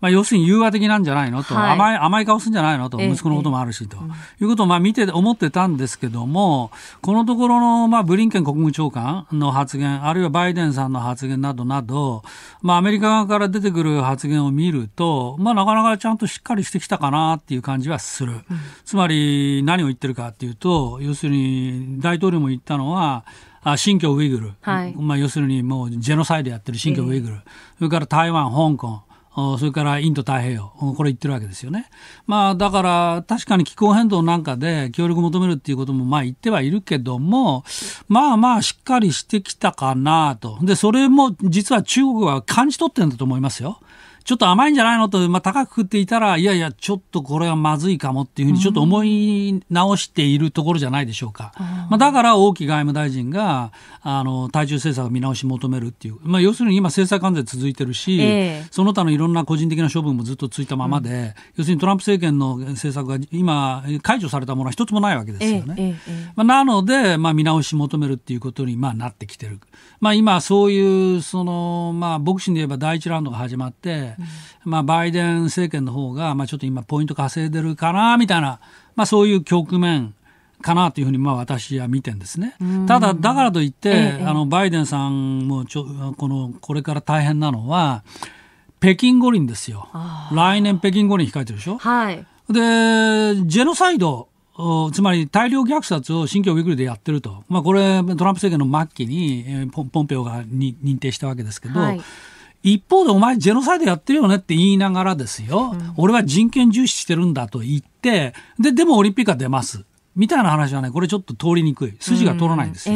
S4: まあ、要するに融和的なんじゃないのと、はい、甘い甘い顔するんじゃないのと、息子のこともあるしと、いうことをまあ見て思ってたんですけども、このところのまあブリンケン国務長官の発言、あるいはバイデンさんの発言などなど、まあ、アメリカ側から出てくる発言を見ると、まあ、なかなかちゃんとしっかりしてきたかなっていう感じはする、つまり何を言ってるかっていうと、要するに大統領も言ったのは、あ新疆ウイグル、はい、まあ、要するにもうジェノサイドやってる新疆ウイグル、えー、それから台湾、香港、それからインド太平洋、これ言ってるわけですよね。まあだから確かに気候変動なんかで協力求めるっていうこともまあ言ってはいるけども、まあまあしっかりしてきたかなと。で、それも実は中国は感じ取ってるんだと思いますよ。ちょっと甘いんじゃないのと、まあ、高く食っていたら、いやいや、ちょっとこれはまずいかもっていうふうに、ちょっと思い直しているところじゃないでしょうか。うん、まあ、だから、王毅外務大臣が、あの、対中政策を見直し求めるっていう、まあ、要するに今、制裁関税続いてるし、えー、その他のいろんな個人的な処分もずっとついたままで、うん、要するにトランプ政権の政策が今、解除されたものは一つもないわけですよね。えーえー、まあ、なので、まあ、見直し求めるっていうことに、まあ、なってきてる。まあ、今、そういう、その、まあ、ボクシングで言えば第一ラウンドが始まって、まあ、バイデン政権の方が、まあ、ちょっと今ポイント稼いでるかな、みたいな、まあ、そういう局面、かなというふうにまあ私は見てんですね。ただ、だからといって、ええ、あのバイデンさんもちょこのこれから大変なのは、北京五輪ですよ。来年北京五輪控えてるでしょ。はい、で、ジェノサイド、つまり大量虐殺を新疆ウイグルでやってると、まあ、これ、トランプ政権の末期にポンペオが認定したわけですけど、はい一方でお前ジェノサイドやってるよねって言いながらですよ、うん、俺は人権重視してるんだと言ってででもオリンピックは出ますみたいな話はね、これちょっと通りにくい。筋が通らないんですよ。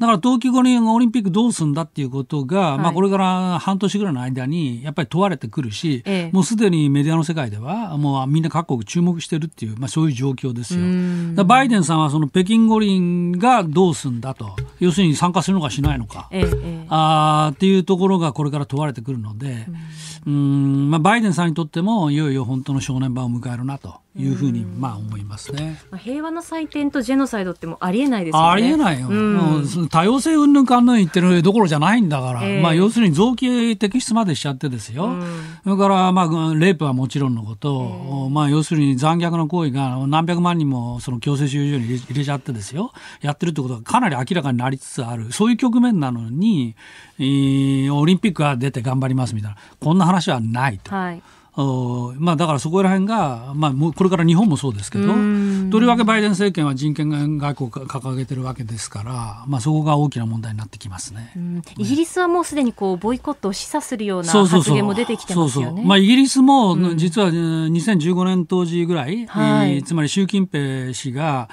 S4: だから冬季五輪オリンピックどうすんだっていうことが、はい、まあこれから半年ぐらいの間にやっぱり問われてくるし、え、もうすでにメディアの世界では、もうみんな各国注目してるっていう、まあそういう状況ですよ。バイデンさんはその北京五輪がどうすんだと、要するに参加するのかしないのか、えあっていうところがこれから問われてくるので、うんまあ、バイデンさんにとってもいよいよ本当の正念場を迎えるなというふうにまあ思いますね、
S1: まあ、平和の祭典とジェノサイドってもありえないですよね。ありえないよ、
S4: もう多様性うんぬんかんぬん言ってるどころじゃないんだから、えー、まあ、要するに臓器摘出までしちゃってですよ、それから、まあ、レイプはもちろんのこと、まあ、要するに残虐な行為が何百万人もその強制収容所に入れちゃってですよやってるってことがかなり明らかになりつつあるそういう局面なのにえー、オリンピックが出て頑張りますみたいなこんな話はないと。はいおまあ、だからそこら辺が、まあ、もうこれから日本もそうですけどとりわけバイデン政権は人権外交を掲げてるわけですから、まあ、そこが大きな問題になってきますね、ね、イ
S1: ギリスはもうすでにこうボイコットを示唆するような発言も出てきてますよね
S4: イギリスも実は2015年当時ぐらい、はい、つまり習近平氏が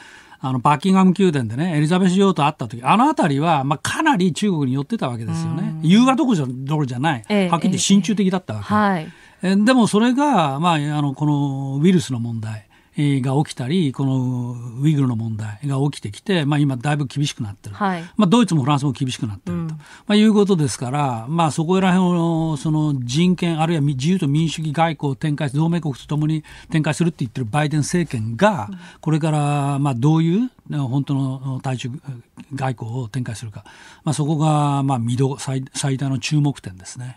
S4: あのバッキンガム宮殿でねエリザベス女王と会った時あの辺りは、まあ、かなり中国に寄ってたわけですよね優雅どころじゃない、えはっきり言って親中的だったわけ、ええはい、でもそれが、まあ、あのこのウイルスの問題が起きたりこのウイグルの問題が起きてきて、まあ、今だいぶ厳しくなってる、はい、まあ、ドイツもフランスも厳しくなってると、うん、まあ、いうことですから、まあ、そこら辺をその人権あるいは自由と民主主義外交を展開同盟国とともに展開するって言ってるバイデン政権がこれからまあどういう本当の対中外交を展開するか、まあ、そこがまあ見ど最最大の注目点ですね、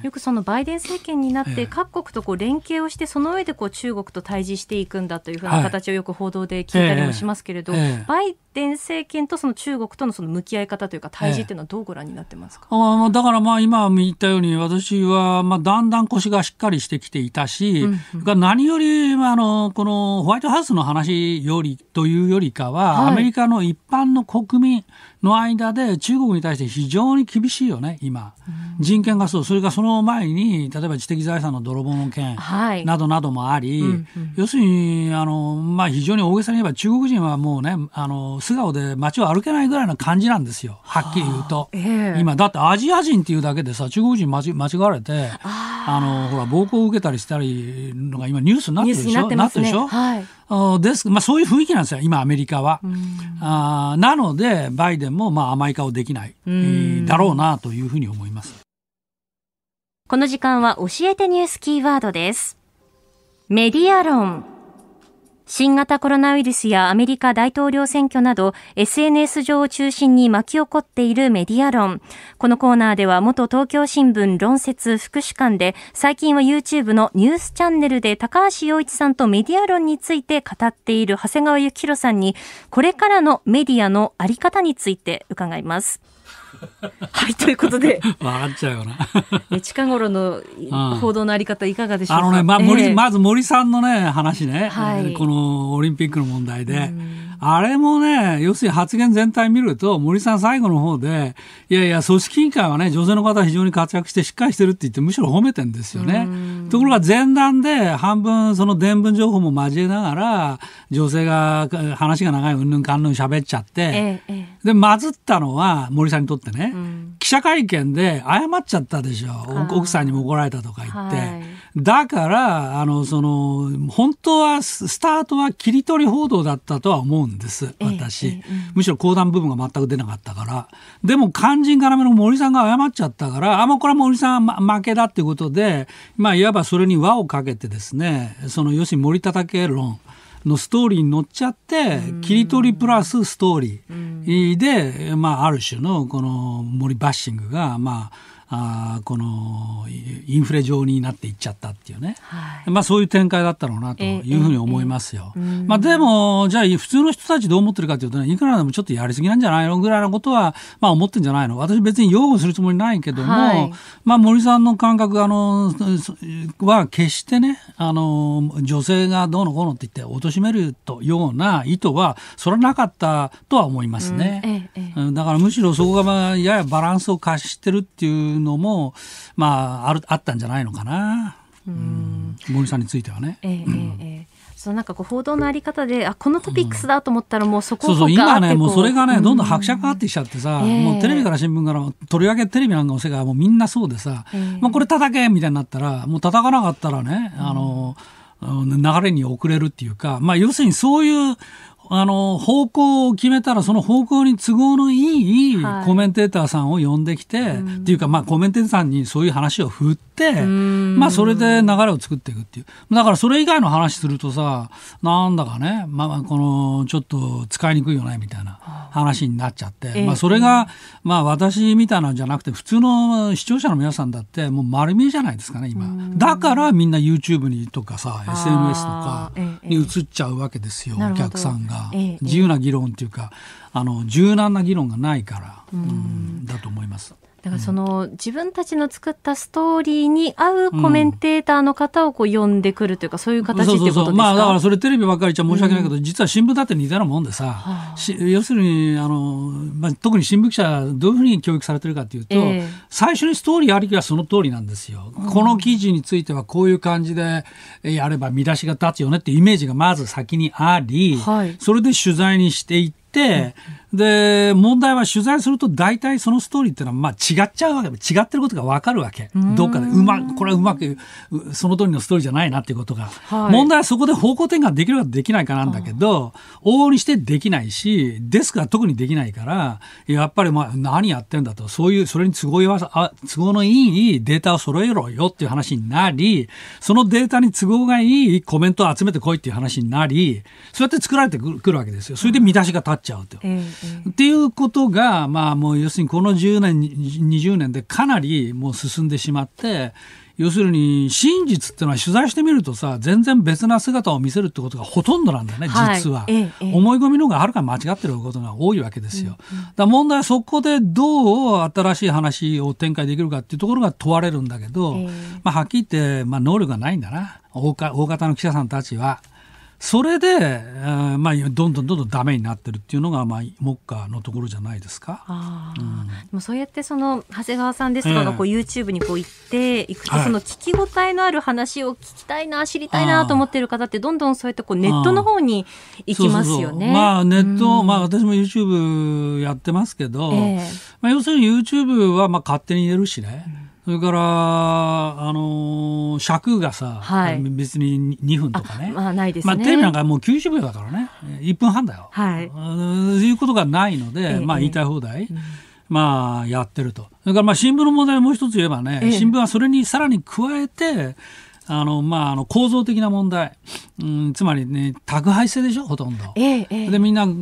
S1: うん、よくそのバイデン政権になって各国とこう連携をしてその上でこう中国と対峙していくんだというふうな形をよく報道で聞いたりもしますけれど、えええ、バイ伝政権とその中国とのその向き合い方というか対峙っていうのはどうご覧になってますか、
S4: ええ、あだからまあ今言ったように私はまあだんだん腰がしっかりしてきていたし、うんうん、何よりあのこのホワイトハウスの話よりというよりかは、アメリカの一般の国民の間で中国に対して非常に厳しいよね、今、うん、人権がそう、それがその前に、例えば知的財産の泥棒の件などなどもあり、はいうんうん、要するにあの、まあ、非常に大げさに言えば、中国人はもうね、あの素顔で街を歩けないぐらいな感じなんですよ、はっきり言うと。えー、今、だってアジア人っていうだけでさ、中国人間違われて、あのほら暴行を受けたりしたりのが今、ニュースになってるでしょ。ななってるでしょ、はいですまあ、そういう雰囲気なんですよ、今、アメリカは。うあなので、バイデンもまあ甘い顔できない、うん、だろうなというふうに思います。
S1: この時間は教えてニュースキーワードです。メディア論。新型コロナウイルスやアメリカ大統領選挙など SNS 上を中心に巻き起こっているメディア論。このコーナーでは元東京新聞論説副主官で最近は YouTube のニュースチャンネルで高橋洋一さんとメディア論について語っている長谷川幸宏さんにこれからのメディアのあり方について伺います。
S4: はいということで分 かっちゃうよ
S1: な 近頃の報道のあり方いかがでしょうかあのね、まあ、えー、ま
S4: ず森さんのね話ね、はい、このオリンピックの問題で。あれもね、要するに発言全体見ると、森さん最後の方で、いやいや、組織委員会はね、女性の方非常に活躍してしっかりしてるって言って、むしろ褒めてんですよね。ところが前段で半分その伝聞情報も交えながら、女性が話が長いうんぬんかんぬん喋っちゃって、ええ、で、まずったのは森さんにとってね、記者会見で謝っちゃったでしょ。奥さんにも怒られたとか言って。はいだから、あの、その、本当は、スタートは切り取り報道だったとは思うんです、私。えええ、むしろ講談部分が全く出なかったから。でも、肝心要の森さんが謝っちゃったから、あ、もうこれは森さん、ま、負けだっていうことで、まあ、いわばそれに輪をかけてですね、その、要するに森叩け論。のストーリーに乗っちゃって、切り取りプラスストーリーで、まあ、ある種のこの森バッシングが、まあ、あこのインフレ上になっていっちゃったっていうね、はい、まあ、そういう展開だったろうなというふうに思いますよ。まあ、でもじゃあ普通の人たちどう思ってるかというと、ね、いくらでもちょっとやりすぎなんじゃないのぐらいのことは、まあ、思ってんじゃないの私別に擁護するつもりないけども、はい、まあ、森さんの感覚あのは決してねあの女性がどうのこうのって言って貶めるとような意図はそれはなかったとは思いますね。うんえだからむしろそこが、まあ、ややバランスを貸してるっていうのも、まあ、あるあったんじゃないのかな。うん、森さんについてはね。えー、えー、え
S1: ーそのなんかこう報道のあり方であこのトピックスだと思ったらもうそこを、うそうそう今ねもうそれがね、うん、どんどん
S4: 拍車かかってきちゃってさ、えー、もうテレビから新聞からとりわけテレビなんかの世界はもうみんなそうでさ、えー、まあ、これ叩けみたいになったらもう叩かなかったらね、あの、うん流れに遅れるっていうか、まあ、要するにそういうあの、方向を決めたら、その方向に都合のいいコメンテーターさんを呼んできて、っていうか、まあ、コメンテーターさんにそういう話を振って、まあ、それで流れを作っていくっていう。だから、それ以外の話するとさ、なんだかね、まあ、この、ちょっと使いにくいよね、みたいな。話になっちゃって、えー、まあ、それが、まあ、私みたいなんじゃなくて普通の視聴者の皆さんだってもう丸見えじゃないですかね今だからみんな YouTube にとかさ SNS とかに移っちゃうわけですよ、えー、お客さんが、えー、自由な議論っていうかあの柔軟な議論がないから、うん、だと思います。
S1: だからその、自分たちの作ったストーリーに合うコメンテーターの方をこう呼んでくるというか、そういう形ってことですか、うん、ま
S4: あだからそれテレビばっかりじゃ申し訳ないけど、実は新聞だって似たようなもんでさ、要するにあの、まあ、特に新聞記者どういうふうに教育されてるかというと、えー、最初にストーリーありきはその通りなんですよ。この記事についてはこういう感じでやれば見出しが立つよねっていうイメージがまず先にあり、はい、それで取材にしていって、うんで、問題は取材すると大体そのストーリーっていうのはまあ違っちゃうわけで、違ってることがわかるわけ。どっかで、うま、これはうまく、その通りのストーリーじゃないなっていうことが。はい、問題はそこで方向転換できるかできないかなんだけど、往々にしてできないし、デスクは特にできないから、やっぱりまあ何やってんだと、そういう、それに都合あ都合のいいデータを揃えろよっていう話になり、そのデータに都合がいいコメントを集めてこいっていう話になり、そうやって作られてくるわけですよ。それで見出しが立っちゃうと。うんっていうことが、まあ、もう要するにこの10年、20年でかなりもう進んでしまって、要するに真実っていうのは取材してみるとさ全然別な姿を見せるってことがほとんどなんだよね、はい、実は、ええ、思い込みの方がはるかに間違ってることが多いわけですよ、うんうん、だ問題はそこでどう新しい話を展開できるかっていうところが問われるんだけど、えまあ、はっきり言って、まあ、能力がないんだな大方の記者さんたちは。それで、えーまあ、どんどんどんどんダメになってるっていうのが、まあ、目下のところじゃないですか。あうん、
S1: でもそうやってその長谷川さんですとかがこう、えー、YouTube にこう行っていくと、その聞き応えのある話を聞きたいな、はい、知りたいなと思ってる方ってどんどんそうやってこうネットの方に行きますよね。そうそうそうま
S4: あネット、うん、まあ私も YouTube やってますけど、えー、まあ、要するに YouTube はまあ勝手に入れるしね。うんそれから、あのー、尺がさ、はい、別に2分とかね。
S1: あまあ、ないですね。まあ、テレビなんか
S4: もう90秒だからね。1分半だよ。はい。いうことがないので、えまあ、言いたい放題、え、まあ、やってると。それから、まあ、新聞の問題もう一つ言えばね、新聞はそれにさらに加えて、あの、まあ、あの構造的な問題、うん、つまりね、宅配制でしょ、ほとんど。
S1: えええ、で、
S4: みんな新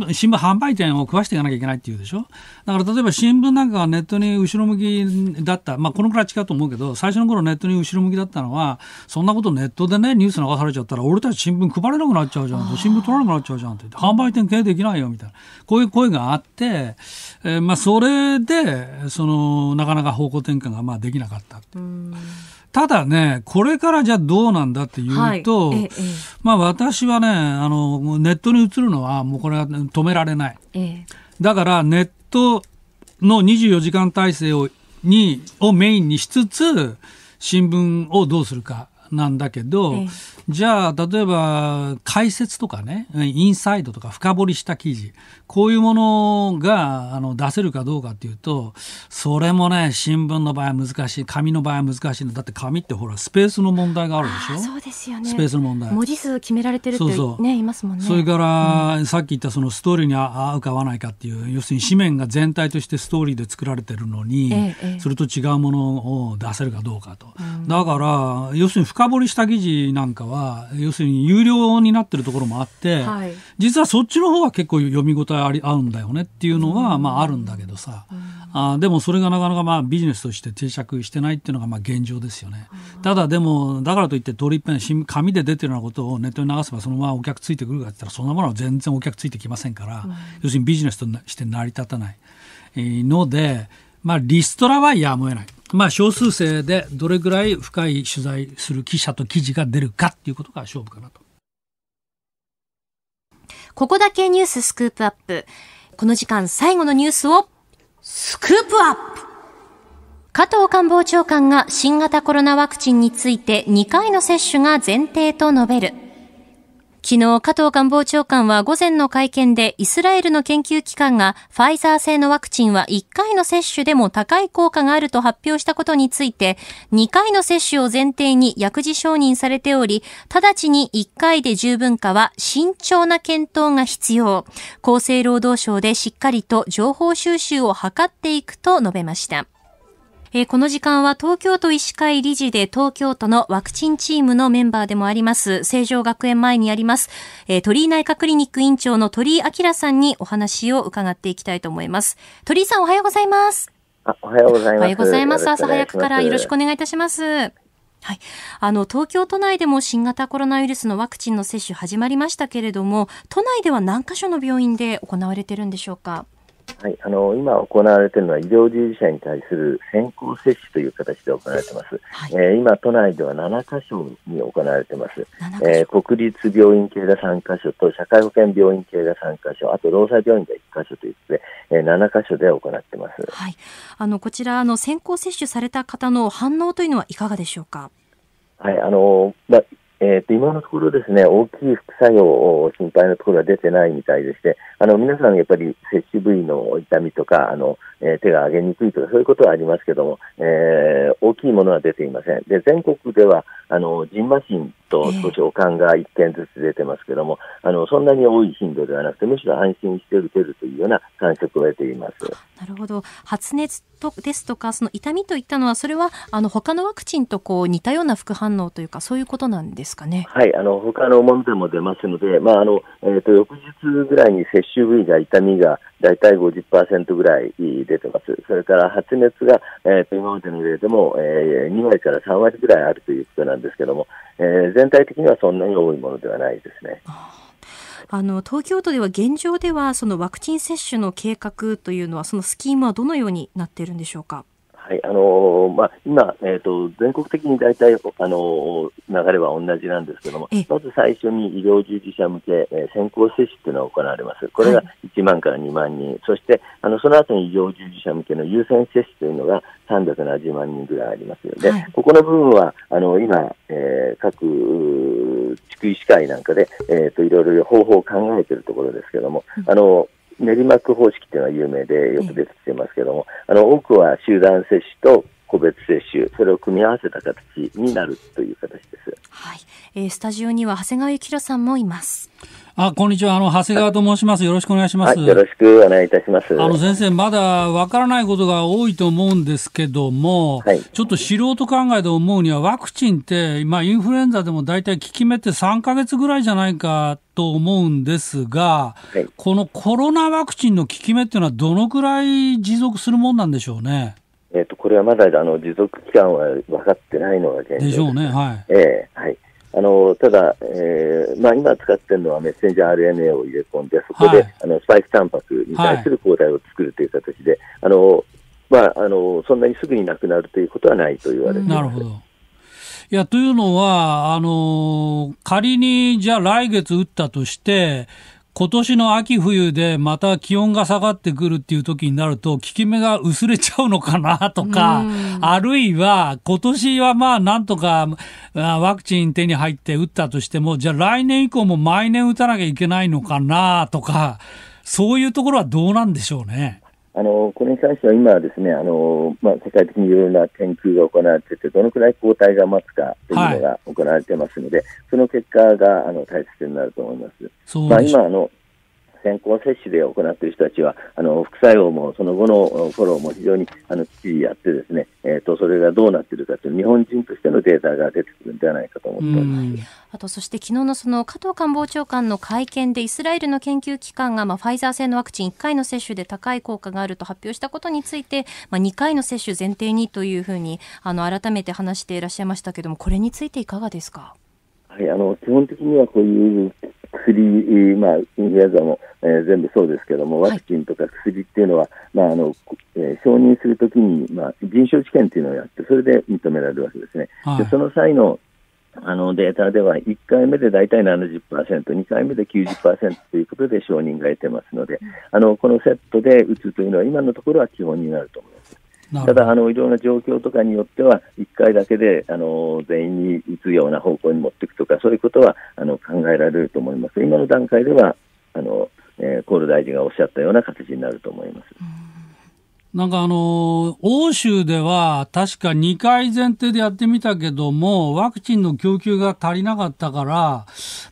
S4: 聞、新聞販売店を食わしていかなきゃいけないっていうでしょ。だから、例えば新聞なんかがネットに後ろ向きだった、まあ、このくらい違うと思うけど、最初の頃ネットに後ろ向きだったのは、そんなことネットでね、ニュース流されちゃったら、俺たち新聞配れなくなっちゃうじゃん、新聞取らなくなっちゃうじゃんって販売店経営できないよみたいな、こういう声があって、えー、まあ、それで、その、なかなか方向転換がまあできなかったってただね、これからじゃどうなんだっていうと、はいええ、まあ私はね、あの、ネットに移るのはもうこれは止められない。え、だからネットの24時間体制を、に、をメインにしつつ、新聞をどうするか。なんだけど、ええ、じゃあ例えば解説とかねインサイドとか深掘りした記事こういうものがあの出せるかどうかっていうとそれもね新聞の場合は難しい紙の場合は難しいのだって紙ってほらスペースの問題があるでしょそ
S1: うですよねスペースの問題文字数決められてるってそうねいますもんねそれか
S4: ら、うん、さっき言ったそのストーリーに合うか合わないかっていう要するに紙面が全体としてストーリーで作られてるのに、え、それと違うものを出せるかどうかと、うん、だから要するに深掘りした記事なんかは要するに有料になってるところもあって、はい、実はそっちの方は結構読み応えあり合うんだよねっていうのは、まあ、あるんだけどさ、うん、あでもそれがなかなかまあビジネスとして定着してないっていうのがまあ現状ですよね、うん、ただでもだからといって通り一遍紙で出てるようなことをネットに流せばそのままお客ついてくるかって言ったらそんなものは全然お客ついてきませんから、うん、要するにビジネスとして成り立たないので、まあ、リストラはやむを得ない。まあ少数生でどれぐらい深い取材する記者と記事が出るかっていうことが勝負かなと。
S1: ここだけニューススクープアップ。この時間最後のニュースをスクープアップ加藤官房長官が新型コロナワクチンについて2回の接種が前提と述べる。昨日、加藤官房長官は午前の会見でイスラエルの研究機関がファイザー製のワクチンは1回の接種でも高い効果があると発表したことについて2回の接種を前提に薬事承認されており直ちに1回で十分かは慎重な検討が必要厚生労働省でしっかりと情報収集を図っていくと述べました。えー、この時間は東京都医師会理事で東京都のワクチンチームのメンバーでもあります、成城学園前にあります、えー、鳥居内科クリニック院長の鳥居明さんにお話を伺っていきたいと思います。鳥居さんおはようございま
S3: す。おはようございます。おはようございます。朝早くからよろしくお
S1: 願いいたします。はい、あの東京都内でも新型コロナウイルスのワクチンの接種始まりましたけれども、都内では何箇所の病院で行われてるんでしょうか。
S3: はい、あの今行われているのは医療従事者に対する先行接種という形で行われています、はい、えー、今、都内では7カ所に行われています、えー、国立病院系が3カ所と社会保険病院系が3カ所あと労災病院が1カ所といって、とえー、7カ所で行っています、はい、
S1: あのこちらの先行接種された方の反応というのはいかがでしょうか。
S3: はいあのまあえー、と今のところですね、大きい副作用、を心配なところは出てないみたいでして、あの皆さんやっぱり接種部位の痛みとか、あのえー、手が上げにくいとか、そういうことはありますけども、えー、大きいものは出ていません。で、全国では、あの、ジンマシンとかんが1件ずつ出てますけども、えー、あの、そんなに多い頻度ではなくて、むしろ安心して打てるというような感触を得ています。
S1: なるほど。発熱とですとか、その痛みといったのは、それは、あの、他のワクチンとこう似たような副反応というか、そういうことなんですですかね。
S3: はい、あの他のものでも出ますので、まああのえーと、翌日ぐらいに接種部位が痛みが大体50%ぐらい出てます、それから発熱が、えーと、今までの例でも、えー、2割から3割ぐらいあるということなんですけども、えー、全体的にはそんなに多いものではないですね。
S1: あの東京都では現状ではそのワクチン接種の計画というのはそのスキームはどのようになっているんでしょうか。
S3: はいあのまあ、今、えーと、全国的に大体、あの流れは同じなんですけども、まず最初に医療従事者向け、えー、先行接種というのが行われます、これが1万から2万人、はい、そしてあのその後に医療従事者向けの優先接種というのが370万人ぐらいありますので、はい、ここの部分はあの今、えー、各地区医師会なんかで、えーと、いろいろ方法を考えているところですけども、あの練馬区方式というのは有名でよく出てきてますけども、うん、あの多くは集団接種と個別接種、それを組み合わせた形になるという形です。
S1: はい、えー、スタジオには長谷川幸洋さんもいます。
S4: あ、こんにちは。あの、長谷川と申します。よろしくお願いします。はい、よろし
S3: くお願いいたします。あの、先
S4: 生、まだわからないことが多いと思うんですけども、はい、ちょっと素人考えで思うには、ワクチンって、まあ、インフルエンザでも大体効き目って3ヶ月ぐらいじゃないかと思うんですが、はい、このコロナワクチンの効き目っていうのはどのくらい持続するもんなんでしょうね。
S3: えーと、これはまだあの持続期間は分かってないのが現状でしょうね、はい。えー、はいあのただ、えーまあ、今使っているのはメッセンジャー RNA を入れ込んで、そこで、はい、あのスパイクタンパクに対する抗体を作るという形で、はい、あのまあ、あのそんなにすぐになくなるということはないと言われています。
S4: なるほどいやというのはあの、仮にじゃあ来月打ったとして、今年の秋冬でまた気温が下がってくるっていう時になると、効き目が薄れちゃうのかなとか、あるいは今年はまあなんとかワクチン手に入って打ったとしても、じゃあ来年以降も毎年打たなきゃいけないのかなとか、そういうところはどうなんでしょうね。
S3: あのこれに関しては今ですねあの、まあ、世界的にいろいろな研究が行われていてどのくらい抗体が待つかというのが行われてますので、はい、その結果があの大切になると思います。まあ、今あの先行接種で行っている人たちは、あの副作用もその後のフォローも非常にあのきっちりやってですね、えーと、それがどうなっているかという日本人としてのデータが出てくるんではないかと思っております
S1: あとそして昨日のその加藤官房長官の会見でイスラエルの研究機関が、まあ、ファイザー製のワクチン1回の接種で高い効果があると発表したことについて、まあ、2回の接種前提にというふうにあの改めて話していらっしゃいましたけれどもこれについていかがですか。
S3: はい、あの基本的にはこういう薬、まあ、インフルエンザも、えー、全部そうですけども、ワクチンとか薬っていうのは、はい、まああのえー、承認するときに、まあ、臨床試験っていうのをやって、それで認められるわけですね。はい、でその際のあのデータでは1回目で大体70%、2回目で90%ということで承認が得てますので、あのこのセットで打つというのは、今のところは基本になると思います。ただあの、いろんな状況とかによっては、1回だけであの全員に打つような方向に持っていくとか、そういうことはあの考えられると思います。今の段階ではあの、えー、河野大臣がおっしゃったような形になると思います。
S4: なんかあの、欧州では確か2回前提でやってみたけども、ワクチンの供給が足りなかったから、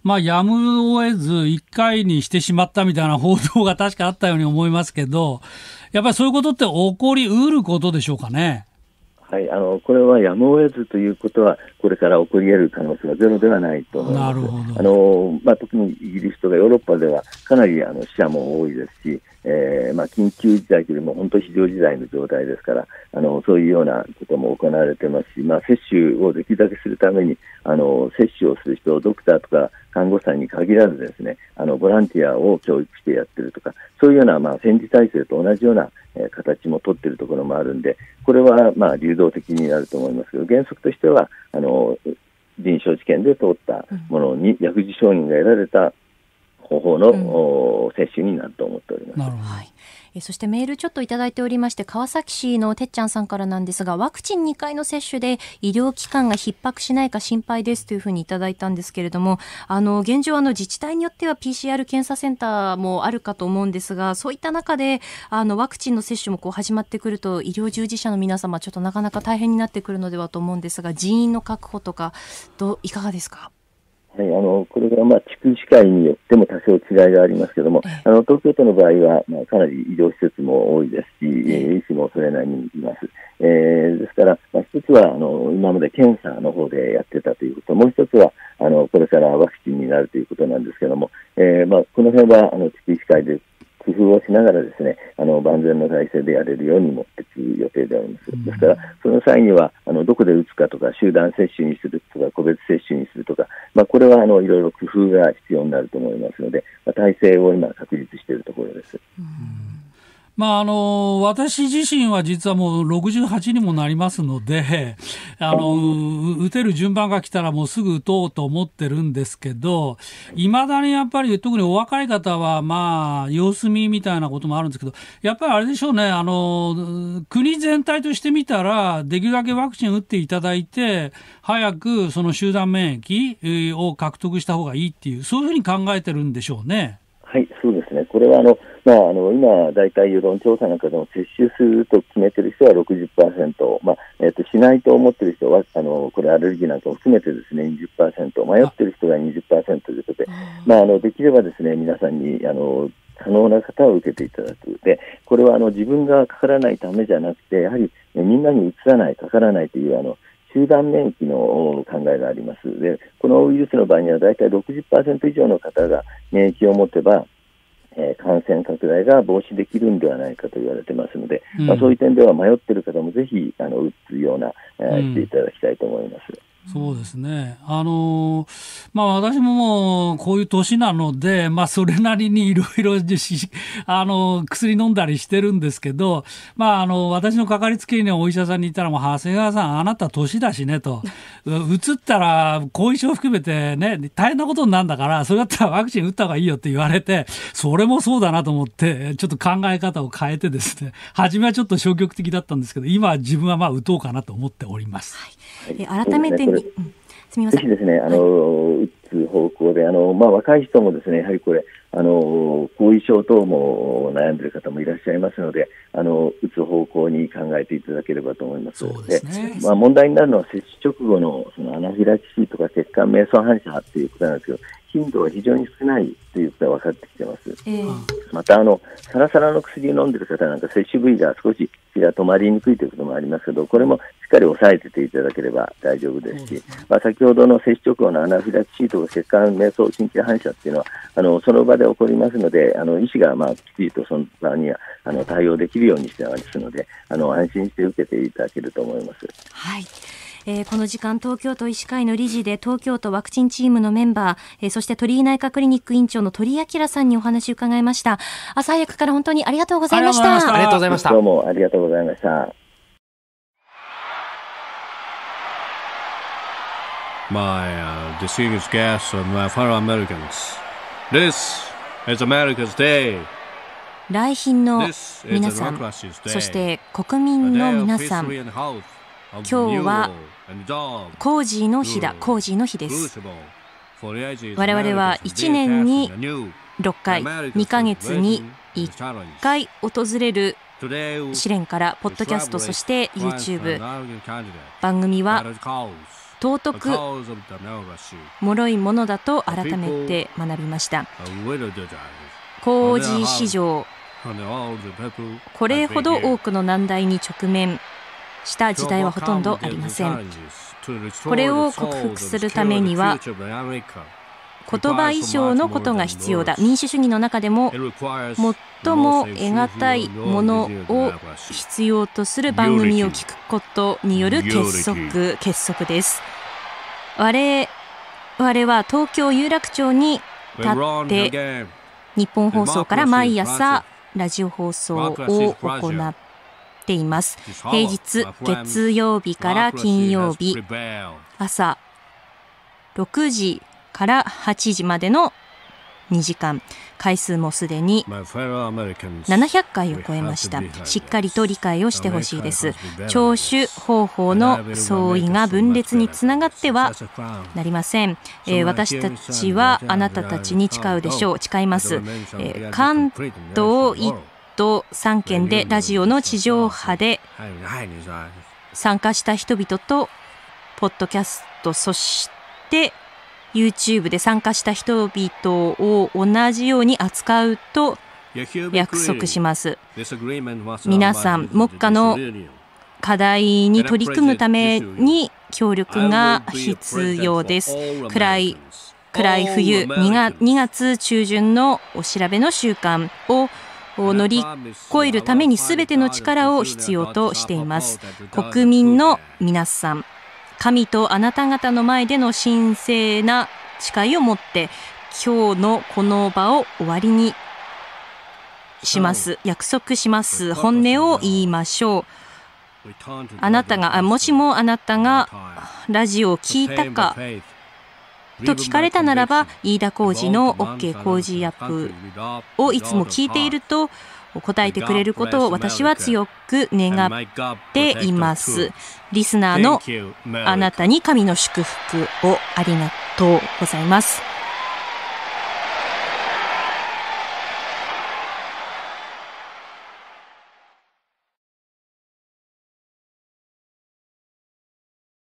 S4: まあやむを得ず1回にしてしまったみたいな報道が 確かあったように思いますけど、やっぱりそういうことって起こりうることでしょうかね。
S3: はい、あのこれはやむを得ずということはこれから起こり得る可能性はゼロではないと思います。あのまあ、特にイギリスとかヨーロッパではかなりあの死者も多いですし、えーまあ、緊急事態というよりも本当非常事態の状態ですからあのそういうようなことも行われてますし、まあ、接種をできるだけするためにあの接種をする人ドクターとか看護師さんに限らずですねあのボランティアを教育してやってるとかそういうような、まあ、戦時体制と同じような、え形も取っているところもあるんでこれは、まあ、流動的になると思いますけど原則としてはあの臨床試験で通ったものに薬事承認が得られた方の、接種になると思っております。はい
S1: えそしてメールちょっといただいておりまして、川崎市のてっちゃんさんからなんですが、ワクチン2回の接種で医療機関が逼迫しないか心配ですというふうにいただいたんですけれども、あの、現状あの自治体によっては PCR 検査センターもあるかと思うんですが、そういった中で、あの、ワクチンの接種もこう始まってくると、医療従事者の皆様、ちょっとなかなか大変になってくるのではと思うんですが、人員の確保とか、どう、いかがですか
S3: はい、あのこれがまあ地区医師会によっても多少違いがありますけれども、あの東京都の場合は、まあ、かなり医療施設も多いですし、医師もそれなりにいます。えー、ですから、まあ、一つはあの今まで検査の方でやってたということ、もう一つはあのこれからワクチンになるということなんですけれども、えーまあ、この辺はあの地区医師会で工夫をしながらですねあの万全の体制でやれるようにもっていく予定であります、ですからその際にはあのどこで打つかとか集団接種にするとか個別接種にするとか、まあ、これはあのいろいろ工夫が必要になると思いますので、まあ、体制を今確立しているところです。うん
S4: まあ、あの私自身は実はもう68にもなりますのであの打てる順番が来たらもうすぐ打とうと思ってるんですけどいまだにやっぱり特にお若い方は、まあ、様子見みたいなこともあるんですけどやっぱりあれでしょうねあの国全体としてみたらできるだけワクチン打っていただいて早くその集団免疫を獲得した方がいいっていうそういうふうに考えてるんでしょうね。
S3: はい、そうこれはあの、まあ、あの今、大体世論調査なんかでも接種すると決めてる人は60%、まあえー、としないと思ってる人はあの、これアレルギーなんかも含めてですね20%、迷ってる人が20%ということで、まあ、あのできればですね皆さんにあの可能な方を受けていただく。で、これはあの自分がかからないためじゃなくて、やはりみんなにうつらない、かからないというあの集団免疫の考えがあります。で、このウイルスの場合には大体60%以上の方が免疫を持てば、え感染拡大が防止できるんではないかと言われてますので、うん、まあ、そういう点では迷っている方もぜひあの打つような、えー、していただきたいと思います。
S4: そうですね。あのー、まあ私ももうこういう年なので、まあそれなりにいろいろ、あのー、薬飲んだりしてるんですけど、まああのー、私のかかりつけ医のお医者さんに言ったらもう、長谷川さん、あなた年だしねと。う つったら後遺症含めてね、大変なことになるんだから、それだったらワクチン打った方がいいよって言われて、それもそうだなと思って、ちょっと考え方を変えてですね、初めはちょっと消極的だったんですけど、今は自分はまあ打とうかなと思っております。はいえ
S1: 改めて、に、すみ
S3: ません。ぜひですね、あの、打つ方向で、あの、まあ、若い人もですね、やはりこれ、あの、後遺症等も悩んでる方もいらっしゃいますので、あの、打つ方向に考えていただければと思います。そうですね。まあ、問題になるのは接種直後の、そのアナフィラキシーとか血管瞑想反射っていうことなんですけど、頻度は非常に少ないということが分かってきてます、えー、またあのサラサラの薬を飲んでる方なんか摂取部位が少し血が止まりにくいということもありますけどこれもしっかり抑えてていただければ大丈夫ですし、まあ、先ほどの接種直後のアナフィラキシーとか血管瞑想神経反射っていうのはあのその場で起こりますのであの医師が、まあ、きちりとその場にあの対応できるようにしてますのであの安心して受けていただけると思います。はい
S1: えー、この時間東京都医師会の理事で東京都ワクチンチームのメンバー、えー、そして鳥居内科クリニック院長の鳥居明さんにお話を伺いました朝早くから本当にありがとうございましたあ
S3: りがとうございましたどうもありがとうございました
S5: uh, distinguished guests and my fellow Americans. This is America's Day.
S1: 来賓の皆さん、そして国民の皆さん、
S5: 今日はコージーの日だコージーの日です我々は1年に6回2
S1: ヶ月に
S4: 1
S1: 回訪れる試練からポッドキャストそして YouTube
S4: 番組は尊く脆いものだと改めて
S1: 学びました
S4: コージー市場これほど多
S1: くの難題に直面した時代はほとんどありません
S3: これを克服するためには言葉以上のこと
S1: が必要だ民主主義の中でも最も得難いものを必要とする番組を聞くことによる結束結束です我々は東京有楽町に立って日本放送から毎朝ラジオ放送を行っっています。平日、月曜日から金曜日、朝6時から8時までの2時間回数もすでに
S4: 700
S1: 回を超えましたしっかりと理解をしてほしいです聴取方法の相違が分裂につながってはなりません、えー、私たちはあなたたちに誓うでしょう誓います、えー、関東一と3県でラジオの地上波で参加した人々とポッドキャストそして YouTube で参加した人々を同じように扱うと
S5: 約束します皆さん
S1: 目下の課題に取り組むために協力が必要です暗い暗い冬 2, 月中旬のお調べの習慣をを乗り越えるために全ての力を必要としています国民の皆さん神とあなた方の前での神聖な誓いを持って今日のこの場を終わりにします約束します本音を言いましょうあなたがもしもあなたがラジオを聞いたか
S3: と聞かれたならば、飯田浩二の OK 工事アップをいつも聞いている
S1: と答えてくれることを私は強く願っています。リスナーのあなたに神の祝福をありがとうございます。